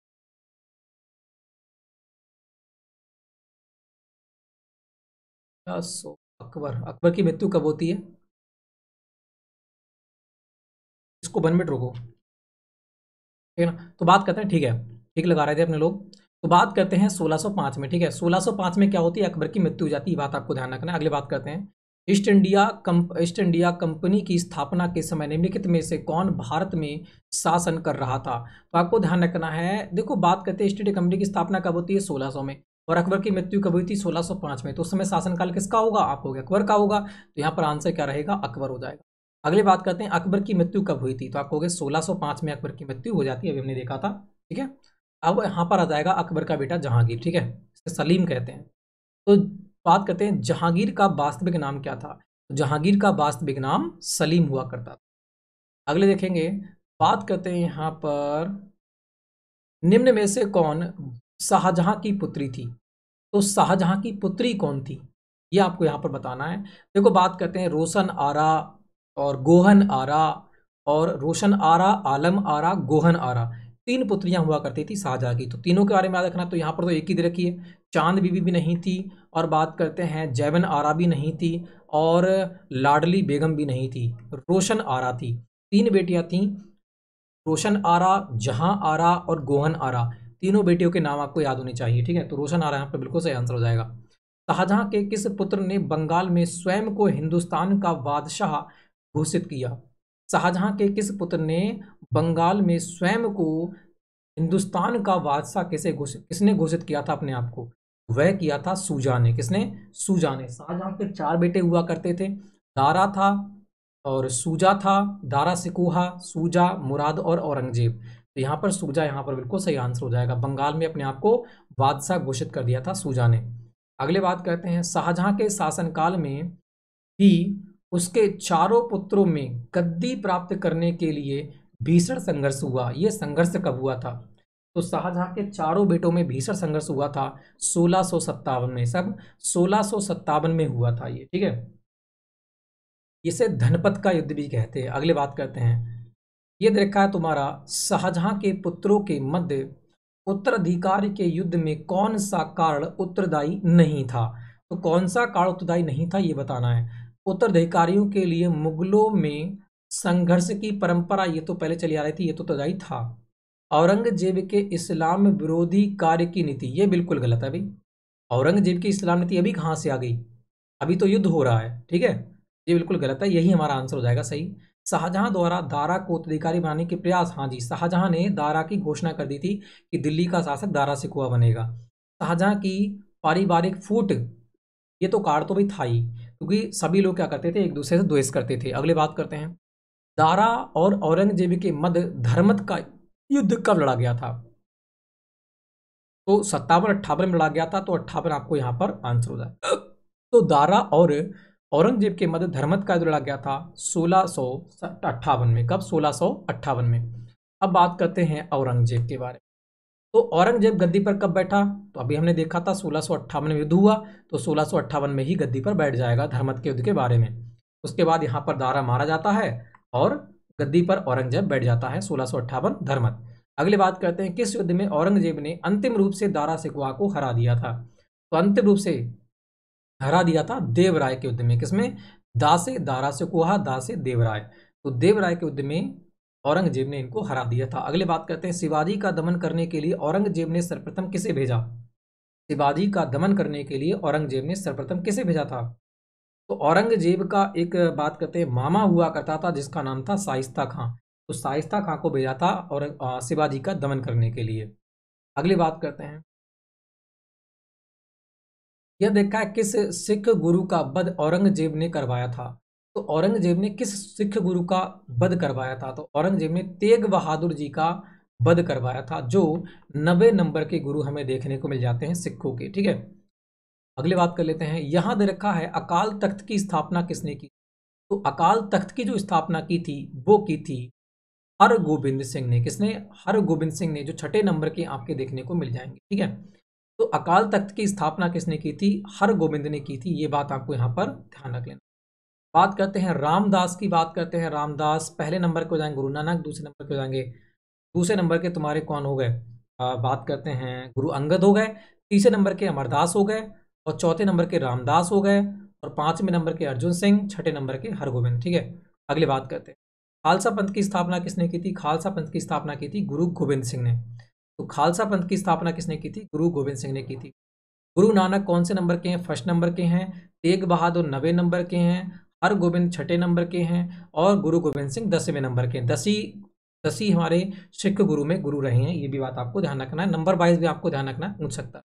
सो अकबर अकबर की मृत्यु कब होती है इसको वन मिनट रोको ठीक है ना तो बात करते हैं ठीक है ठीक लगा रहे थे अपने लोग तो बात करते हैं 1605 में ठीक है 1605 में क्या होती है अकबर की मृत्यु हो जाती है बात आपको ध्यान रखना है अगले बात करते हैं east India east India company की स्थापना के समय निम्नलिखित में से कौन भारत में शासन कर रहा था तो आपको ध्यान रखना है देखो बात करते हैं ईस्ट इंडिया कंपनी की स्थापना कब होती है सोलह में और अकबर की मृत्यु कब हुई थी 1605 में तो उस समय शासनकाल किसका होगा आप हो अकबर का होगा तो यहाँ पर आंसर क्या रहेगा अकबर हो जाएगा अगले बात करते हैं अकबर की मृत्यु कब हुई थी तो आप कहोगे 1605 में अकबर की मृत्यु हो जाती है अभी हमने देखा था ठीक है अब यहाँ पर आ जाएगा अकबर का बेटा जहांगीर ठीक है इसे सलीम कहते हैं तो बात करते हैं जहांगीर का वास्तविक नाम क्या था तो जहांगीर का वास्तविक नाम सलीम हुआ करता था अगले देखेंगे बात करते हैं यहाँ पर निम्न में से कौन शाहजहाँ की पुत्री थी तो शाहजहाँ की पुत्री कौन थी ये आपको यहाँ पर बताना है देखो बात करते हैं रोशन आरा और गोहन आरा और रोशन आरा आलम आरा गोहन आरा तीन पुत्रियां हुआ करती थी शाहजहाँ की तो तीनों के बारे में याद रखना तो यहाँ पर तो एक ही दे रखी है चांद बीबी भी नहीं थी और बात करते हैं जैवन आरा भी नहीं थी और लाडली बेगम भी नहीं थी रोशन आरा थी तीन बेटियाँ थीं रोशन आरा जहाँ आरा और गोहन आरा तीनों बेटियों के नाम आपको याद होने चाहिए ठीक है तो रोशन आ रहा है यहाँ पर बिल्कुल सही आंसर हो जाएगा शाहजहाँ के किस पुत्र ने बंगाल में स्वयं को हिंदुस्तान का बादशाह घोषित किया शाहजहाँ के किस पुत्र ने बंगाल में स्वयं को हिंदुस्तान का बादशाह कैसे घोषित किसने घोषित किया था अपने आप को वह किया था सूजा ने किसने सूजा ने शाहजहाँ के चार बेटे हुआ करते थे दारा था और सूजा था दारा सिकुहा सूजा मुराद और औरंगजेब तो यहाँ पर सूजा यहाँ पर बिल्कुल सही आंसर हो जाएगा बंगाल में अपने आप को बादशाह घोषित कर दिया था सूजा ने अगले बात करते हैं शाहजहां के शासनकाल में ही उसके चारों पुत्रों में गद्दी प्राप्त करने के लिए भीषण संघर्ष हुआ यह संघर्ष कब हुआ था तो शाहजहां के चारों बेटों में भीषण संघर्ष हुआ था सोलह में सब सोलह में हुआ था ये ठीक है इसे धनपत का युद्ध भी कहते हैं अगले बात करते हैं ये देखा है तुम्हारा शाहजहां के पुत्रों के मध्य उत्तराधिकार के युद्ध में कौन सा कारण उत्तरदायी नहीं था तो कौन सा कारण उत्तरदायी नहीं था ये बताना है उत्तराधिकारियों के लिए मुगलों में संघर्ष की परंपरा ये तो पहले चली आ रही थी ये तो उत्तरदायी था औरंगजेब के इस्लाम विरोधी कार्य की नीति ये बिल्कुल गलत है भाई औरंगजेब की इस्लाम नीति अभी कहाँ से आ गई अभी तो युद्ध हो रहा है ठीक है ये बिल्कुल गलत है यही हमारा आंसर हो जाएगा सही शाहजहां द्वारा दारा को उत्तराधिकारी बनाने के प्रयास हाँ जी शाहजहां ने दारा की घोषणा कर दी थी कि दिल्ली का शासक दारा से कुआ बनेगा शाहजहां की पारिवारिक फूट ये तो कार्ड तो भी था ही क्योंकि सभी लोग क्या करते थे एक दूसरे से द्वेष करते थे अगले बात करते हैं दारा और औरंगजेब के मध्य धर्मत का युद्ध कब लड़ा गया था तो सत्तावन अट्ठावन में लड़ा गया था तो अट्ठावन आपको यहाँ पर आंसर हो जाए तो दारा और औरंगजेब के मध्य धर्मत का जोड़ा लड़ा गया था सोलह में कब सोलह में अब बात करते हैं औरंगजेब के बारे में तो औरंगजेब गद्दी पर कब बैठा तो अभी हमने देखा था सोलह में युद्ध हुआ तो सोलह में ही गद्दी पर बैठ जाएगा धर्मत के युद्ध के बारे में उसके बाद यहाँ पर दारा मारा जाता है और गद्दी पर औरंगजेब बैठ जाता है सोलह धर्मत अगली बात करते हैं किस युद्ध में औरंगजेब ने अंतिम रूप से दारा सिकवा को हरा दिया था तो अंतिम रूप से हरा दिया था देवराय के युद्ध में किसमें दासे दारा से कुहा दासे देवराय तो देवराय के युद्ध में औरंगजेब ने इनको हरा दिया था अगले बात करते हैं शिवाजी का दमन करने के लिए औरंगजेब ने सर्वप्रथम किसे भेजा शिवाजी का दमन करने के लिए औरंगजेब ने सर्वप्रथम किसे भेजा था तो औरंगजेब का एक बात करते हैं मामा हुआ करता था जिसका नाम था साइस्ता खां तो साइस्ता खां को भेजा था और शिवाजी का दमन करने के लिए अगली बात करते हैं यह देखा है किस सिख गुरु का वध औरंगजेब ने करवाया था तो औरंगजेब ने किस सिख गुरु का वध करवाया था तो औरंगजेब ने तेग बहादुर जी का वध करवाया था जो नबे नंबर के गुरु हमें देखने को मिल जाते हैं सिखों के ठीक है अगली बात कर लेते हैं यहाँ दे रखा है अकाल तख्त की स्थापना किसने की तो अकाल तख्त की जो स्थापना की थी वो की थी हर गोविंद सिंह ने किसने हर गोविंद सिंह ने जो छठे नंबर के आपके देखने को मिल जाएंगे ठीक है तो अकाल तख्त की स्थापना किसने की थी हर गोविंद ने की थी ये बात आपको यहाँ पर ध्यान रख लेना बात करते हैं रामदास की बात करते हैं रामदास पहले नंबर हो जाएंगे गुरु नानक दूसरे नंबर हो जाएंगे दूसरे नंबर के तुम्हारे कौन हो गए बात करते हैं गुरु अंगद हो गए तीसरे नंबर के अमरदास हो गए और चौथे नंबर के रामदास हो गए और पाँचवें नंबर के अर्जुन सिंह छठे नंबर के हरगोविंद ठीक है अगली बात करते हैं खालसा पंथ की स्थापना किसने की थी खालसा पंथ की स्थापना की थी गुरु गोविंद सिंह ने तो खालसा पंथ की स्थापना किसने की थी गुरु गोविंद सिंह ने की थी गुरु नानक कौन से नंबर के हैं फर्स्ट नंबर के हैं तेग बहादुर नवे नंबर के हैं हर गोविंद छठे नंबर के हैं और गुरु गोविंद सिंह दसवें नंबर के हैं दसी दसी हमारे सिख गुरु में गुरु रहे हैं ये भी बात आपको ध्यान रखना है नंबर वाइज भी आपको ध्यान रखना पूछ सकता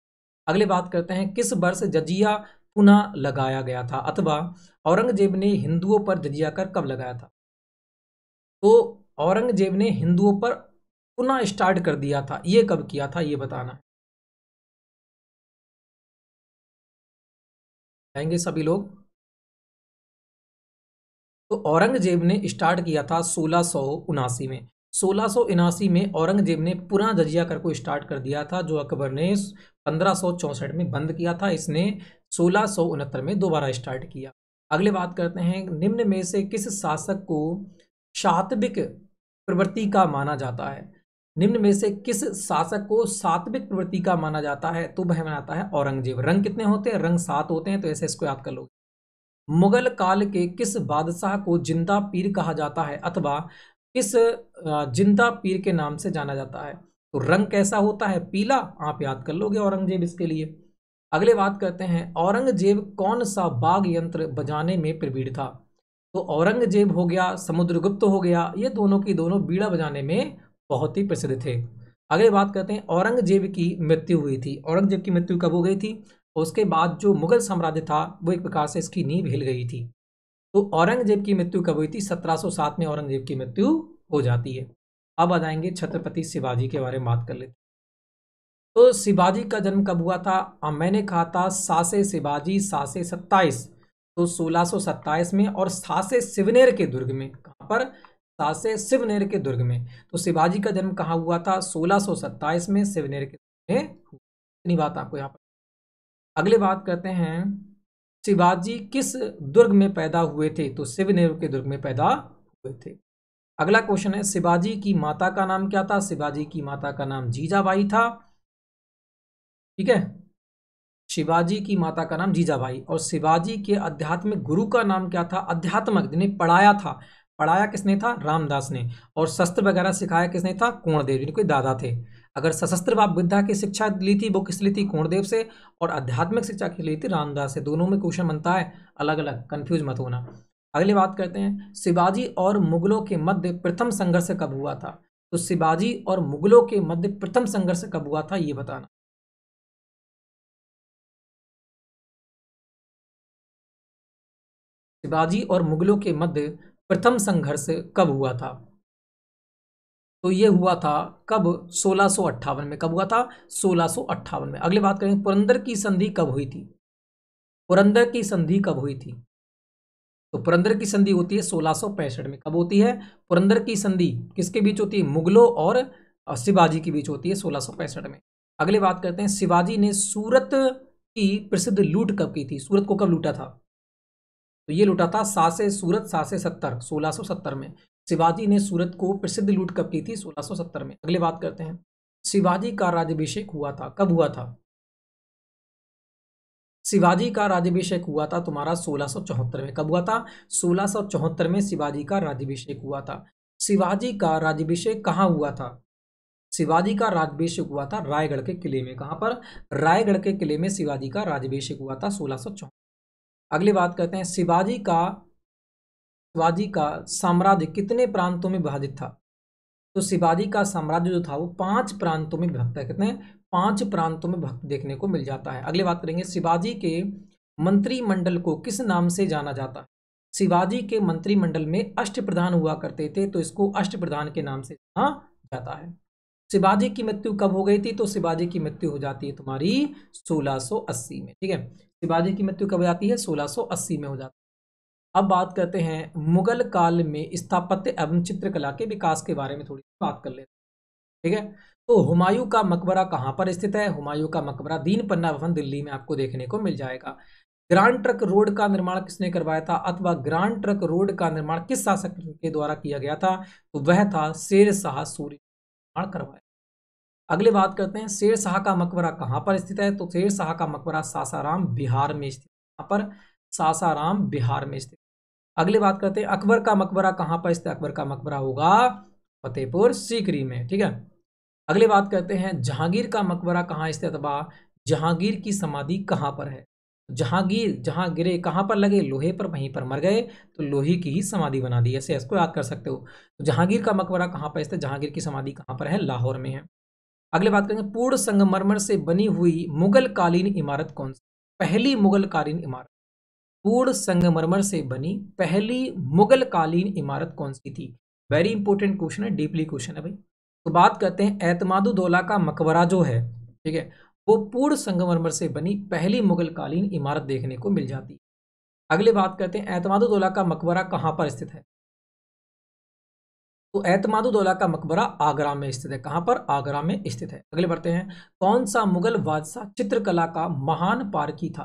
अगले बात करते हैं किस वर्ष जजिया पुनः लगाया गया था अथवा औरंगजेब ने हिंदुओं पर जजिया कर कब लगाया था तो औरंगजेब ने हिंदुओं पर पुनः स्टार्ट कर दिया था ये कब किया था ये बताना आएंगे सभी लोग तो औरंगजेब ने स्टार्ट किया था सोलह में सोलह में औरंगजेब ने पुनः जजिया कर को स्टार्ट कर दिया था जो अकबर ने पंद्रह में बंद किया था इसने सोलह में दोबारा स्टार्ट किया अगले बात करते हैं निम्न में से किस शासक को शात्विक प्रवृत्ति का माना जाता है निम्न में से किस शासक को सात्विक प्रवृत्ति का माना जाता है तो वह मनाता है औरंगजेब रंग कितने होते हैं रंग सात होते हैं तो ऐसे इसको याद कर लो मुगल काल के किस बादशाह को जिंदा पीर कहा जाता है अथवा किस जिंदा पीर के नाम से जाना जाता है तो रंग कैसा होता है पीला आप याद कर लोगे औरंगजेब इसके लिए अगले बात करते हैं औरंगजेब कौन सा बाग यंत्र बजाने में प्रवीण था तो औरंगजेब हो गया समुद्रगुप्त हो गया ये दोनों की दोनों बीड़ा बजाने में बहुत ही प्रसिद्ध थे अगले बात करते हैं औरंगजेब की मृत्यु हुई थी औरंगजेब की मृत्यु कब हो गई थी उसके बाद जो मुगल साम्राज्य था वो एक प्रकार से इसकी नींव हिल गई थी तो औरंगजेब की मृत्यु कब हुई थी 1707 में औरंगजेब की मृत्यु हो जाती है अब आ जाएंगे छत्रपति शिवाजी के बारे में बात कर लेते तो शिवाजी का जन्म कब हुआ था अब मैंने कहा था सासे शिवाजी सासे सत्ताईस तो 1627 में और सासे शिवनेर के दुर्ग में कहाँ पर सासे से शिवनेर के दुर्ग में तो शिवाजी का जन्म कहाँ हुआ था सोलह में शिवनेर के दुर्ग में हुआ बात आपको यहाँ पर अगले बात करते हैं शिवाजी किस दुर्ग में पैदा हुए थे तो शिवनेर के दुर्ग में पैदा हुए थे अगला क्वेश्चन है शिवाजी की माता का नाम क्या था शिवाजी की माता का नाम जीजाबाई था ठीक है शिवाजी की माता का नाम जीजाबाई और शिवाजी के आध्यात्मिक गुरु का नाम क्या था अध्यात्मक जिन्हें पढ़ाया था पढ़ाया किसने था रामदास ने और शस्त्र वगैरह सिखाया किसने था कोणदेव जिनके दादा थे अगर सशस्त्र आप विद्या की शिक्षा ली थी वो किस ली थी कोणदेव से और आध्यात्मिक शिक्षा की ली थी रामदास से दोनों में क्वेश्चन बनता है अलग अलग कन्फ्यूज मत होना अगली बात करते हैं शिवाजी और मुगलों के मध्य प्रथम संघर्ष कब हुआ था तो शिवाजी और मुगलों के मध्य प्रथम संघर्ष कब हुआ था ये बताना शिवाजी और मुगलों के मध्य प्रथम संघर्ष कब हुआ था तो ये हुआ था कब सोलह में कब हुआ था सोलह में अगले बात करेंगे पुरंदर की संधि कब हुई थी पुरंदर की संधि कब हुई थी तो पुरंदर की संधि होती है सोलह में कब होती है पुरंदर की संधि किसके बीच होती है मुगलों और शिवाजी के बीच होती है सोलह में अगले बात करते हैं शिवाजी ने सूरत की प्रसिद्ध लूट कब की थी सूरत को कब लूटा था तो ये लूटा था सात से सूरत सात से सत्तर सोलह सौ सत्तर में शिवाजी ने सूरत को प्रसिद्ध लूट कब की थी सोलह सौ सत्तर में अगले बात करते हैं शिवाजी का राज्यभिषेक हुआ था कब हुआ था शिवाजी का राज्यभिषेक हुआ था तुम्हारा सोलह सौ चौहत्तर में कब हुआ था सोलह सौ चौहत्तर में शिवाजी का राज्यभिषेक हुआ था शिवाजी का राज्यभिषेक कहाँ हुआ था शिवाजी का राज्यभिषेक हुआ था रायगढ़ के किले में कहाँ पर रायगढ़ के किले में शिवाजी का राज्यभिषेक हुआ था सोलह अगली बात करते हैं शिवाजी का शिवाजी का साम्राज्य कितने प्रांतों में विभाजित था तो शिवाजी का साम्राज्य जो था वो पांच प्रांतों में विभक्त है कितने पांच प्रांतों में भक्त देखने को मिल जाता है अगली बात करेंगे शिवाजी के मंत्रिमंडल को किस नाम से जाना जाता है शिवाजी के मंत्रिमंडल में अष्ट प्रधान हुआ करते थे तो इसको अष्ट प्रधान के नाम से जाना जाता है शिवाजी की मृत्यु कब हो गई थी तो शिवाजी की मृत्यु हो जाती है तुम्हारी 1680 में ठीक है शिवाजी की मृत्यु कब हो जाती है 1680 में हो जाती है अब बात करते हैं मुगल काल में स्थापत्य एवं चित्रकला के विकास के बारे में थोड़ी बात कर लेते हैं ठीक है तो हुमायूं का मकबरा कहाँ पर स्थित है हुमायूं का मकबरा दीन पन्ना भवन दिल्ली में आपको देखने को मिल जाएगा ग्रांड ट्रक रोड का निर्माण किसने करवाया था अथवा ग्रांड ट्रक रोड का निर्माण किस शासक के द्वारा किया गया था तो वह था शेर शाह सूरी निर्माण करवाया अगले बात करते हैं शेर शाह का मकबरा कहाँ पर स्थित है तो शेर शाह का मकबरा सासाराम बिहार में स्थित यहाँ पर सासाराम बिहार में स्थित अगले बात करते हैं अकबर का मकबरा कहाँ पर स्थित अकबर का मकबरा होगा फतेहपुर सीकरी में ठीक है अगले बात करते हैं जहांगीर का मकबरा कहाँ स्थित अथवा जहांगीर की समाधि कहाँ पर है जहांगीर जहाँ गिरे कहाँ पर लगे लोहे पर वहीं पर मर गए तो लोहे की ही समाधि बना दी ऐसे इसको याद कर सकते हो तो जहांगीर का मकबरा कहाँ पर स्थित जहांगीर की समाधि कहाँ पर है लाहौर में है अगले बात करेंगे पूर्ण संगमरमर से बनी हुई मुगल कालीन इमारत कौन सी पहली मुगल कालीन इमारत पूर्ण संगमरमर से बनी पहली मुगल कालीन इमारत कौन सी थी वेरी इंपॉर्टेंट क्वेश्चन है डीपली क्वेश्चन है भाई तो बात करते हैं दौला का मकबरा जो है ठीक है वो पूर्ण संगमरमर से बनी पहली मुगल कालीन इमारत देखने को मिल जाती है अगले बात करते हैं दौला का मकबरा कहाँ पर स्थित है तो एतमादुदौला का मकबरा आगरा में स्थित है कहां पर आगरा में स्थित है अगले बढ़ते हैं कौन सा मुगल बादशाह चित्रकला का महान पारकी था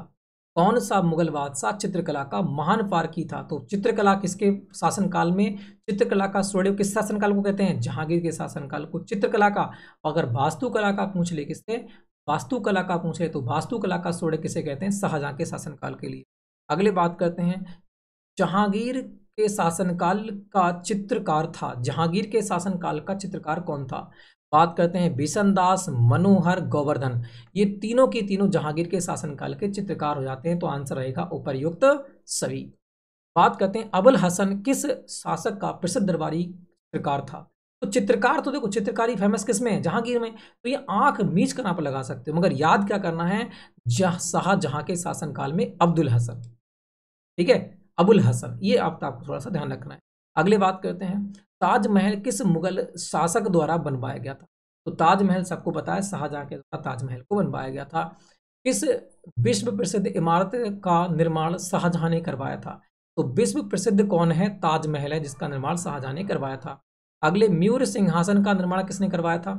कौन सा मुगल बादशाह चित्रकला का महान पारकी था तो चित्रकला किसके शासनकाल में चित्रकला का स्वर्णिम किस शासनकाल को कहते हैं जहांगीर के शासनकाल को चित्रकला का अगर वास्तुकला का पूछ ले किससे वास्तुकला का पूछे तो वास्तुकला का स्वर्ण किसे कहते हैं शाहजहां के शासनकाल के लिए अगले बात करते हैं जहांगीर के शासनकाल का चित्रकार था जहांगीर के शासनकाल का चित्रकार कौन था बात करते हैं बिशन दास मनोहर गोवर्धन ये तीनों की तीनों जहांगीर के शासनकाल के चित्रकार हो जाते हैं तो आंसर रहेगा उपरयुक्त सभी बात करते हैं अबुल हसन किस शासक का प्रसिद्ध दरबारी चित्रकार था तो चित्रकार तो देखो चित्रकारी फेमस किस में है जहांगीर में तो ये आंख मीच कर आप लगा सकते हो मगर याद क्या करना है जह शाहजहां के शासनकाल में अब्दुल हसन ठीक है अबुल हसन ये आपका आपको थोड़ा सा ध्यान रखना है अगले बात करते हैं ताजमहल किस मुगल शासक द्वारा बनवाया गया था तो ताजमहल सबको बताया शाहजहां के द्वारा ताजमहल को बनवाया गया था किस विश्व प्रसिद्ध इमारत का निर्माण शाहजहां ने करवाया था तो विश्व प्रसिद्ध कौन है ताजमहल है जिसका निर्माण शाहजहां ने करवाया था अगले म्यूर सिंहासन का निर्माण किसने करवाया था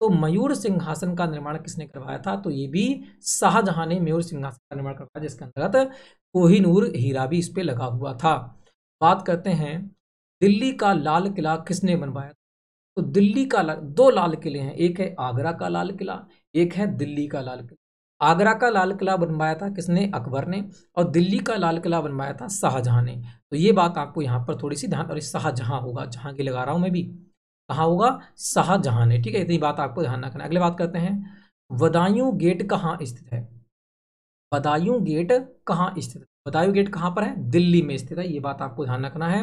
तो मयूर सिंहासन का निर्माण किसने करवाया था तो ये भी शाहजहां ने मयूर सिंहासन का निर्माण करवाया जिसके अंतर्गत कोहिनूर हीरा भी इस पर लगा हुआ था बात करते हैं दिल्ली का लाल किला किसने बनवाया तो दिल्ली का ला, दो लाल किले हैं एक है आगरा का लाल किला एक है दिल्ली का लाल किला आगरा का लाल किला बनवाया था किसने अकबर ने और दिल्ली का लाल किला बनवाया था शाहजहां ने तो ये बात आपको यहाँ पर थोड़ी सी ध्यान और शाहजहां होगा जहां की लगा रहा हूँ मैं भी कहाँ होगा शाहजहां ने ठीक है इतनी बात आपको ध्यान रखना अगले बात करते हैं बदायूं गेट कहाँ स्थित है बदायूं गेट कहाँ स्थित है बदायूं गेट कहाँ पर है दिल्ली में स्थित है ये बात आपको ध्यान रखना है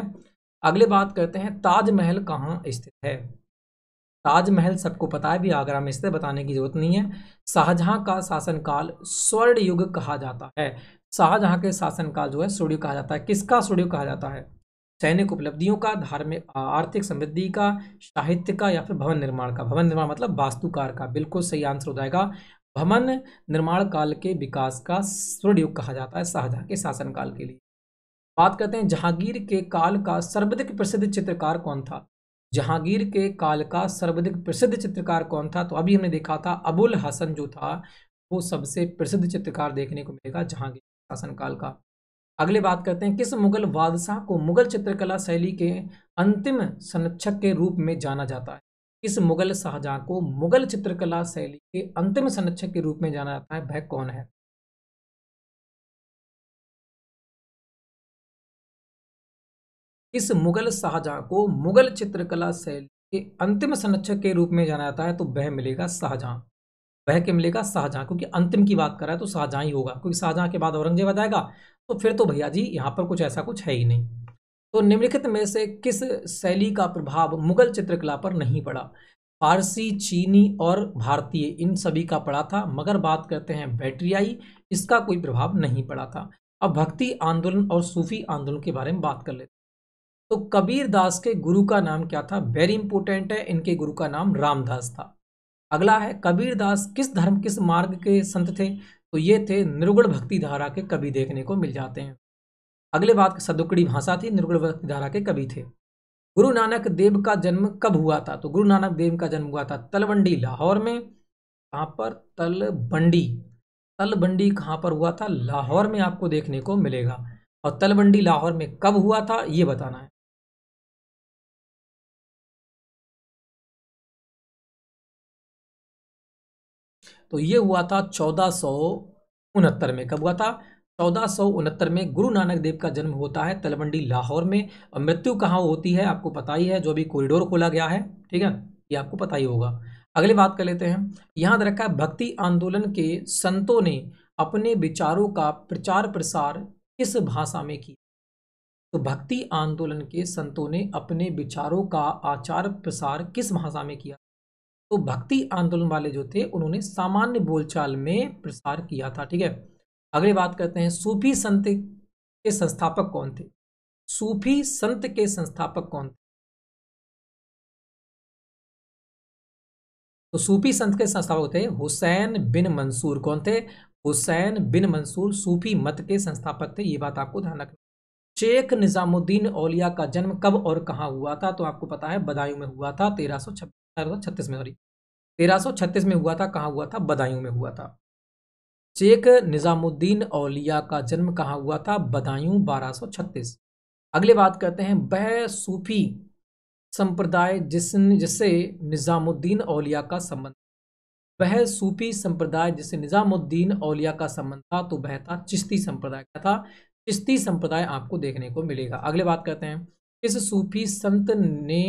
अगले बात करते हैं ताजमहल कहाँ स्थित है ताजमहल सबको पता है भी आगरा में स्थित बताने की जरूरत नहीं है शाहजहां का शासनकाल स्वर्ण युग कहा जाता है शाहजहां के शासनकाल जो है सूर्य कहा जाता है किसका सूर्य कहा जाता है सैनिक उपलब्धियों का धार्मिक आर्थिक समृद्धि का साहित्य का या फिर भवन निर्माण का भवन निर्माण मतलब वास्तुकार का बिल्कुल सही आंसर हो जाएगा भवन निर्माण काल के विकास का स्वर्ण युग कहा जाता है शाहजहाँ के शासनकाल के लिए बात करते हैं जहांगीर के काल का सर्वाधिक प्रसिद्ध चित्रकार कौन था जहांगीर के काल का सर्वाधिक प्रसिद्ध चित्रकार कौन था तो अभी हमने देखा था अबुल हसन जो था वो सबसे प्रसिद्ध चित्रकार देखने को मिलेगा जहांगीर शासनकाल का अगले बात करते हैं किस मुगल बादशाह को मुगल चित्रकला शैली के अंतिम संरक्षक के रूप में जाना जाता है किस मुगल शाहजहाँ को मुगल चित्रकला शैली के अंतिम संरक्षक के रूप में जाना जाता है वह कौन है इस मुगल शाहजहाँ को मुगल चित्रकला शैली के अंतिम संरक्षक के रूप में जाना जाता है तो वह मिलेगा शाहजहां वह क्या मिलेगा शाहजहां क्योंकि अंतिम की बात करा है तो शाहजहां ही होगा क्योंकि शाहजहां के बाद औरंगजेब आ जाएगा तो फिर तो भैया जी यहाँ पर कुछ ऐसा कुछ है ही नहीं तो निम्नलिखित में से किस शैली का प्रभाव मुगल चित्रकला पर नहीं पड़ा फारसी चीनी और भारतीय इन सभी का पड़ा था मगर बात करते हैं बैटरियाई इसका कोई प्रभाव नहीं पड़ा था अब भक्ति आंदोलन और सूफी आंदोलन के बारे में बात कर लेते तो कबीर दास के गुरु का नाम क्या था वेरी इंपॉर्टेंट है इनके गुरु का नाम रामदास था अगला है कबीर दास किस धर्म किस मार्ग के संत थे तो ये थे निर्गुण भक्ति धारा के कवि देखने को मिल जाते हैं अगले बात सदुकड़ी भाषा थी निर्गुण भक्ति धारा के कवि थे गुरु नानक देव का जन्म कब हुआ था तो गुरु नानक देव का जन्म हुआ था तलवंडी लाहौर में कहाँ पर तलबंडी तलबंडी कहाँ पर हुआ था लाहौर में आपको देखने को मिलेगा और तलबंडी लाहौर में कब हुआ था ये बताना है तो ये हुआ था चौदह सौ उनहत्तर में कब हुआ था चौदह सौ उनहत्तर में गुरु नानक देव का जन्म होता है तलवंडी लाहौर में और मृत्यु कहाँ होती है आपको पता ही है जो अभी कॉरिडोर खोला गया है ठीक है ये आपको पता ही होगा अगली बात कर लेते हैं यहाँ दे रखा है भक्ति आंदोलन के संतों ने अपने विचारों का प्रचार प्रसार किस भाषा में किया तो भक्ति आंदोलन के संतों ने अपने विचारों का आचार प्रसार किस भाषा में किया तो भक्ति आंदोलन वाले जो थे उन्होंने सामान्य बोलचाल में प्रसार किया था ठीक है अगली बात करते हैं सूफी संत के संस्थापक कौन थे सूफी संत के संस्थापक कौन थे तो सूफी संत के संस्थापक थे हुसैन बिन मंसूर कौन थे हुसैन बिन मंसूर सूफी मत के संस्थापक थे ये बात आपको ध्यान रखना शेख निज़ामुद्दीन औलिया का जन्म कब और कहाँ हुआ था तो आपको पता है बदायूं में हुआ था तेरह सौ छब्बीस छत्तीस में सॉरी तेरह में हुआ था कहाँ हुआ था बदायूं में हुआ था शेख निज़ामुद्दीन औलिया का जन्म कहाँ हुआ था बदायूं 1236 अगले बात करते हैं वह सूफी संप्रदाय जिस जिससे निज़ामुद्दीन औलिया का संबंध वह सूफी संप्रदाय जिससे निज़ामुद्दीन औलिया का संबंध था तो वह था चिश्ती संप्रदाय का था चिश्ती संप्रदाय आपको देखने को मिलेगा अगले बात करते हैं इस सूफी संत ने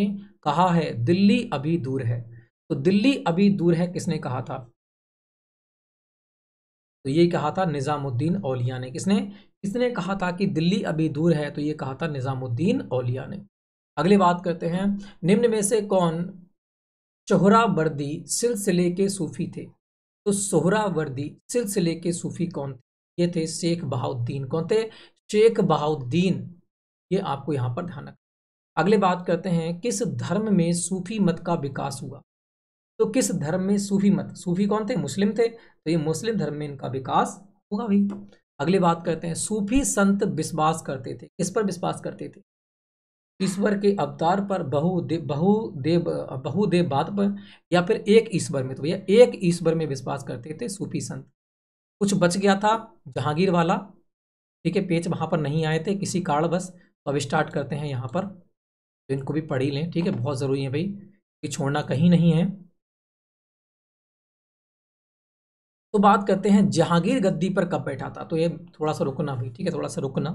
कहा है दिल्ली अभी दूर है तो दिल्ली अभी दूर है किसने कहा था तो ये कहा था निज़ामुद्दीन औलिया ने किसने किसने कहा था कि दिल्ली अभी दूर है तो ये कहा था निज़ामुद्दीन औलिया ने अगली बात करते हैं निम्न में से कौन चोहरावर्दी सिलसिले के सूफी थे तो सोहरावर्दी सिलसिले के सूफी कौन थे ये थे शेख बहाउद्दीन कौन थे शेख बहाउद्दीन ये आपको यहाँ पर ध्यान रखना अगले बात करते हैं किस धर्म में सूफी मत का विकास हुआ तो किस धर्म में सूफी मत सूफी कौन थे मुस्लिम थे तो ये मुस्लिम धर्म में इनका विकास हुआ भाई अगले बात करते हैं सूफी संत विश्वास करते थे किस पर विश्वास करते थे ईश्वर के अवतार पर बहु बहुदेव बहुदेव बात पर या फिर एक ईश्वर में तो भैया एक ईश्वर में विश्वास करते थे सूफी संत कुछ बच गया था जहांगीर वाला ठीक है पेच वहां पर नहीं आए थे किसी कारणवश बस तो अब स्टार्ट करते हैं यहाँ पर तो इनको भी पढ़ ही लें ठीक है बहुत ज़रूरी है भाई कि छोड़ना कहीं नहीं है तो बात करते हैं जहांगीर गद्दी पर कब बैठा था तो ये थोड़ा सा रुकना भाई ठीक है थोड़ा सा रुकना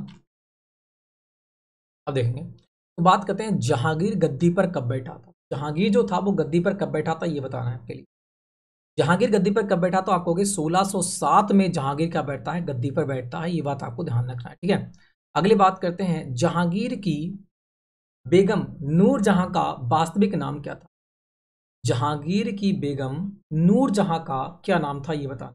अब देखेंगे तो बात करते हैं जहांगीर गद्दी पर कब बैठा था जहांगीर जो था वो गद्दी पर कब बैठा था ये बताना है आपके लिए जहांगीर गद्दी पर कब बैठा तो आपको होगी 1607 में जहांगीर का बैठता है गद्दी पर बैठता है ये बात आपको ध्यान रखना है ठीक है अगली बात करते हैं जहांगीर की बेगम नूर जहां का वास्तविक नाम क्या था जहांगीर की बेगम नूर जहां का क्या नाम था ये बता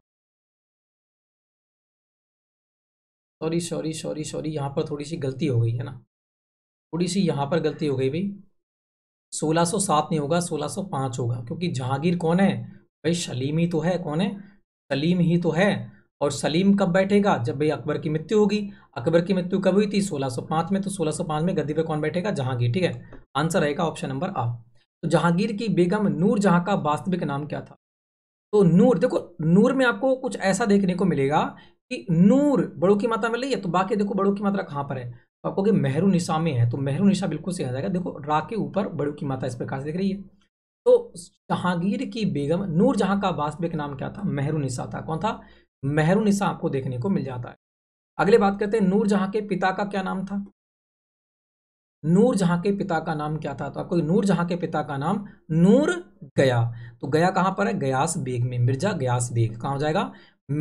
सॉरी सॉरी सॉरी सॉरी यहाँ पर थोड़ी सी गलती हो गई है ना थोड़ी सी यहाँ पर गलती हो गई भाई 1607 नहीं होगा 1605 होगा क्योंकि जहांगीर कौन है भाई सलीम ही तो है कौन है सलीम ही तो है और सलीम कब बैठेगा जब भाई अकबर की मृत्यु होगी अकबर की मृत्यु कब हुई थी 1605 में तो 1605 में गद्दी पे कौन बैठेगा जहांगीर ठीक है आंसर रहेगा ऑप्शन नंबर आ तो जहांगीर की बेगम नूर जहां का वास्तविक नाम क्या था तो नूर देखो नूर में आपको कुछ ऐसा देखने को मिलेगा कि नूर बड़ों की मात्रा में रही है तो बाकी देखो बड़ों की मात्रा कहाँ पर है तो आपको मेहरू निशा में है तो मेहरू निशा बिल्कुल सही आ जाएगा देखो रा के ऊपर बड़ों की मात्रा इस प्रकार से दिख रही है तो जहांगीर की बेगम नूर जहां का वास्तविक नाम क्या था मेहरू निशा था कौन था महरूनिसा आपको देखने को मिल जाता है अगले बात करते हैं नूर जहां के पिता का क्या नाम था नूर जहां के पिता का नाम क्या था तो आपको नूर जहां के पिता का नाम नूर गया तो गया कहां पर है गयास बेग में मिर्जा गयास बेग कहा हो जाएगा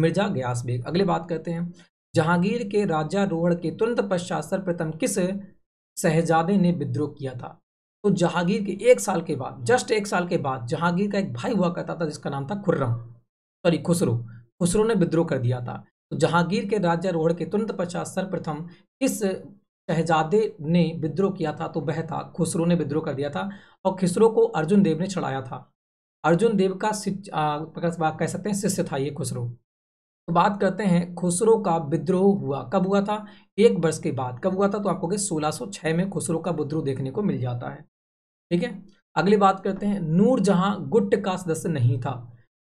मिर्जा गयास बेग अगले बात करते हैं जहांगीर के राजा रोहड़ के तुरंत पश्चात सर्वप्रथम किस सहजादे ने विद्रोह किया था तो जहांगीर के एक साल के बाद जस्ट एक साल के बाद जहांगीर का एक भाई हुआ करता था जिसका नाम था खुर्रम सॉरी खुसरो खुसरो ने विद्रोह कर दिया था तो जहांगीर के राज्यारोहण के तुरंत पश्चात सर्वप्रथम किस शहजादे ने विद्रोह किया था तो वह था खुसरो ने विद्रोह कर दिया था और खुसरो को अर्जुन देव ने छड़ाया था अर्जुन देव का आ, कह सकते हैं शिष्य था ये खुसरो तो बात करते हैं खुसरो का विद्रोह हुआ कब हुआ था एक वर्ष के बाद कब हुआ था तो आपको सोलह छः में खुसरो का विद्रोह देखने को मिल जाता है ठीक है अगली बात करते हैं नूर जहां गुट का सदस्य नहीं था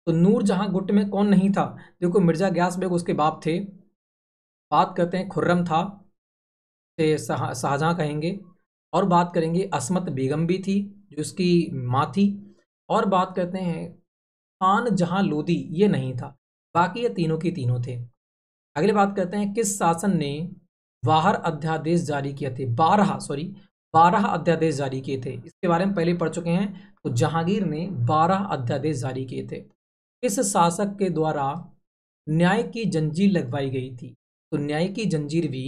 तो नूर जहाँ गुट में कौन नहीं था देखो मिर्ज़ा ग्यास बेग उसके बाप थे बात करते हैं खुर्रम था से शाहजहाँ कहेंगे और बात करेंगे असमत बेगम भी थी जो उसकी माँ थी और बात करते हैं खान जहाँ लोदी ये नहीं था बाकी ये तीनों के तीनों थे अगले बात करते हैं किस शासन ने बाहर अध्यादेश जारी किए थे बारह सॉरी बारह अध्यादेश जारी किए थे इसके बारे में पहले पढ़ चुके हैं तो जहांगीर ने बारह अध्यादेश जारी किए थे इस शासक के द्वारा न्याय की जंजीर लगवाई गई थी तो न्याय की जंजीर भी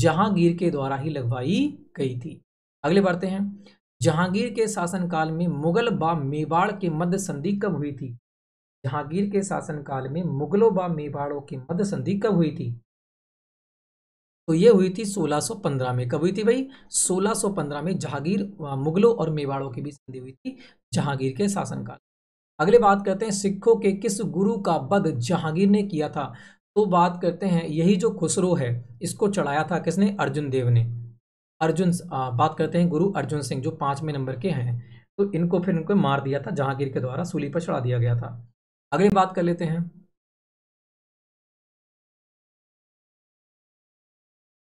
जहांगीर के द्वारा ही लगवाई गई थी अगले बढ़ते हैं जहांगीर के शासनकाल में मुगल व मेवाड़ के मध्य संधि कब हुई थी जहांगीर के शासनकाल में मुगलों व मेवाड़ों की मध्य संधि कब हुई थी तो ये हुई थी 1615 में कब हुई थी भाई 1615 में जहांगीर मुगलों और मेवाड़ों के बीच संधि हुई थी जहांगीर के शासनकाल अगले बात करते हैं सिखों के किस गुरु का वध जहांगीर ने किया था तो बात करते हैं यही जो खुसरो है इसको चढ़ाया था किसने अर्जुन देव ने अर्जुन बात करते हैं गुरु अर्जुन सिंह जो पाँचवें नंबर के हैं तो इनको फिर इनको मार दिया था जहांगीर के द्वारा सूली पर चढ़ा दिया गया था अगली बात कर लेते हैं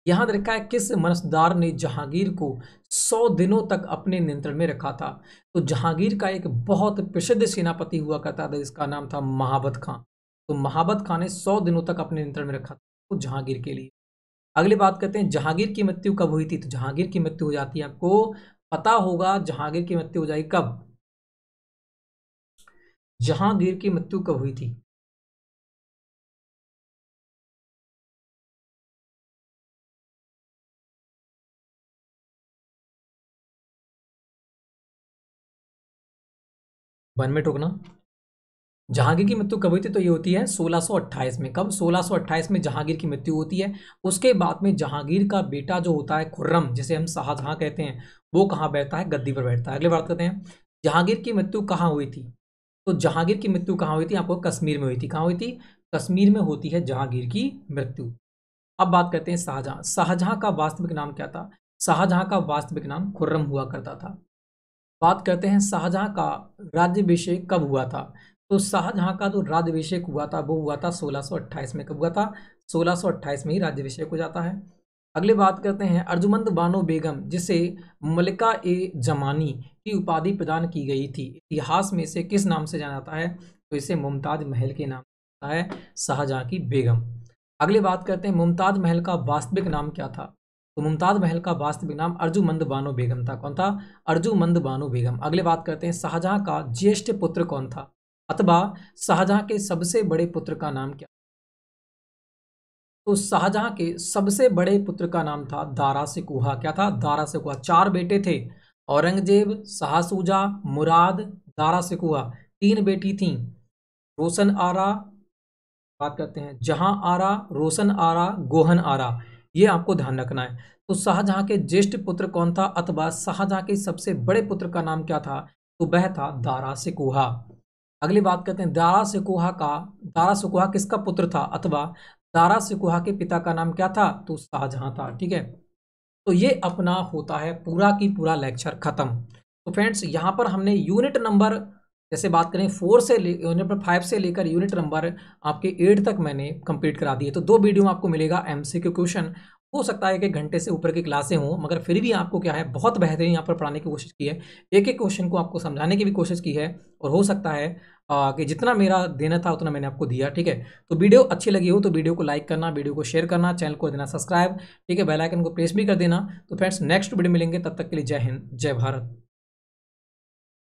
यहाँ रखा है किस मनसदार ने जहांगीर को सौ दिनों तक अपने नियंत्रण में रखा था तो जहांगीर का एक बहुत प्रसिद्ध सेनापति हुआ करता था जिसका नाम था महाबत खां तो महाबत खां ने सौ दिनों तक अपने नियंत्रण में रखा था तो जहांगीर के लिए अगली बात करते हैं जहांगीर की मृत्यु कब हुई थी तो जहांगीर की मृत्यु हो जाती है आपको पता होगा जहांगीर की मृत्यु हो जाएगी कब जहांगीर की मृत्यु कब हुई थी वन में ठोकना जहांगीर की मृत्यु कब हुई थी तो ये होती है 1628 में कब 1628 में जहांगीर की मृत्यु होती है उसके बाद में जहांगीर का बेटा जो होता है खुर्रम जिसे हम शाहजहां कहते हैं वो कहाँ बैठता है गद्दी पर बैठता है अगले बात करते हैं जहांगीर की मृत्यु कहाँ हुई थी तो जहांगीर की मृत्यु कहाँ हुई थी आपको कश्मीर में हुई थी कहाँ हुई थी कश्मीर में होती है जहांगीर की मृत्यु अब बात करते हैं शाहजहां शाहजहां का वास्तविक नाम क्या था शाहजहां का वास्तविक नाम खुर्रम हुआ करता था बात करते हैं शाहजहाँ का राज्यभिषेक कब हुआ था तो शाहजहाँ का जो राज्यभिषेक हुआ था वो हुआ था 1628 में कब हुआ था 1628 में ही राज्यभिषेक हो जाता है अगले बात करते हैं अर्जुमंद बानो बेगम जिसे मलिका ए जमानी की उपाधि प्रदान की गई थी इतिहास में इसे किस नाम से जाना जाता है तो इसे मुमताज महल के नाम है शाहजहाँ की बेगम अगले बात करते हैं मुमताज महल का वास्तविक नाम क्या था तो मुमताज़ महल का वास्तविक नाम अर्जुमंद बानो बेगम था कौन था अर्जुमंद बानो बेगम अगले बात करते हैं शाहजहां का ज्येष्ठ पुत्र कौन था अथवा शाहजहां के सबसे बड़े पुत्र का नाम क्या तो शाहजहां के सबसे बड़े पुत्र का नाम था दारा से कुहा क्या था दारा से कुहा चार बेटे थे औरंगजेब शाहसूजा मुराद दारा से कुहा तीन बेटी थी रोशन आरा बात करते हैं जहां आरा रोशन आरा गोहन आरा ये आपको ध्यान रखना है तो शाहजहां के ज्येष्ठ पुत्र कौन था अथवा शाहजहां के सबसे बड़े पुत्र का नाम क्या था तो वह था दारा सिकुहा अगली बात करते हैं दारा सिकुहा का दारा सिकुहा किसका पुत्र था अथवा दारा सिकुहा के पिता का नाम क्या था तो शाहजहां था ठीक है तो ये अपना होता है पूरा की पूरा लेक्चर खत्म तो फ्रेंड्स यहाँ पर हमने यूनिट नंबर जैसे बात करें फोर से यूनिट नंबर फाइव से लेकर यूनिट नंबर आपके एट तक मैंने कंप्लीट करा दिए तो दो वीडियो में आपको मिलेगा एम क्वेश्चन हो सकता है कि घंटे से ऊपर की क्लासें हों मगर फिर भी आपको क्या है बहुत बेहतरीन यहाँ पर पढ़ाने की कोशिश की है एक एक क्वेश्चन को आपको समझाने की भी कोशिश की है और हो सकता है आ, कि जितना मेरा देना था उतना मैंने आपको दिया ठीक है तो वीडियो अच्छी लगी हो तो वीडियो को लाइक करना वीडियो को शेयर करना चैनल को देना सब्सक्राइब ठीक है बेलाइकन को प्रेस भी कर देना तो फ्रेंड्स नेक्स्ट वीडियो मिलेंगे तब तक के लिए जय हिंद जय भारत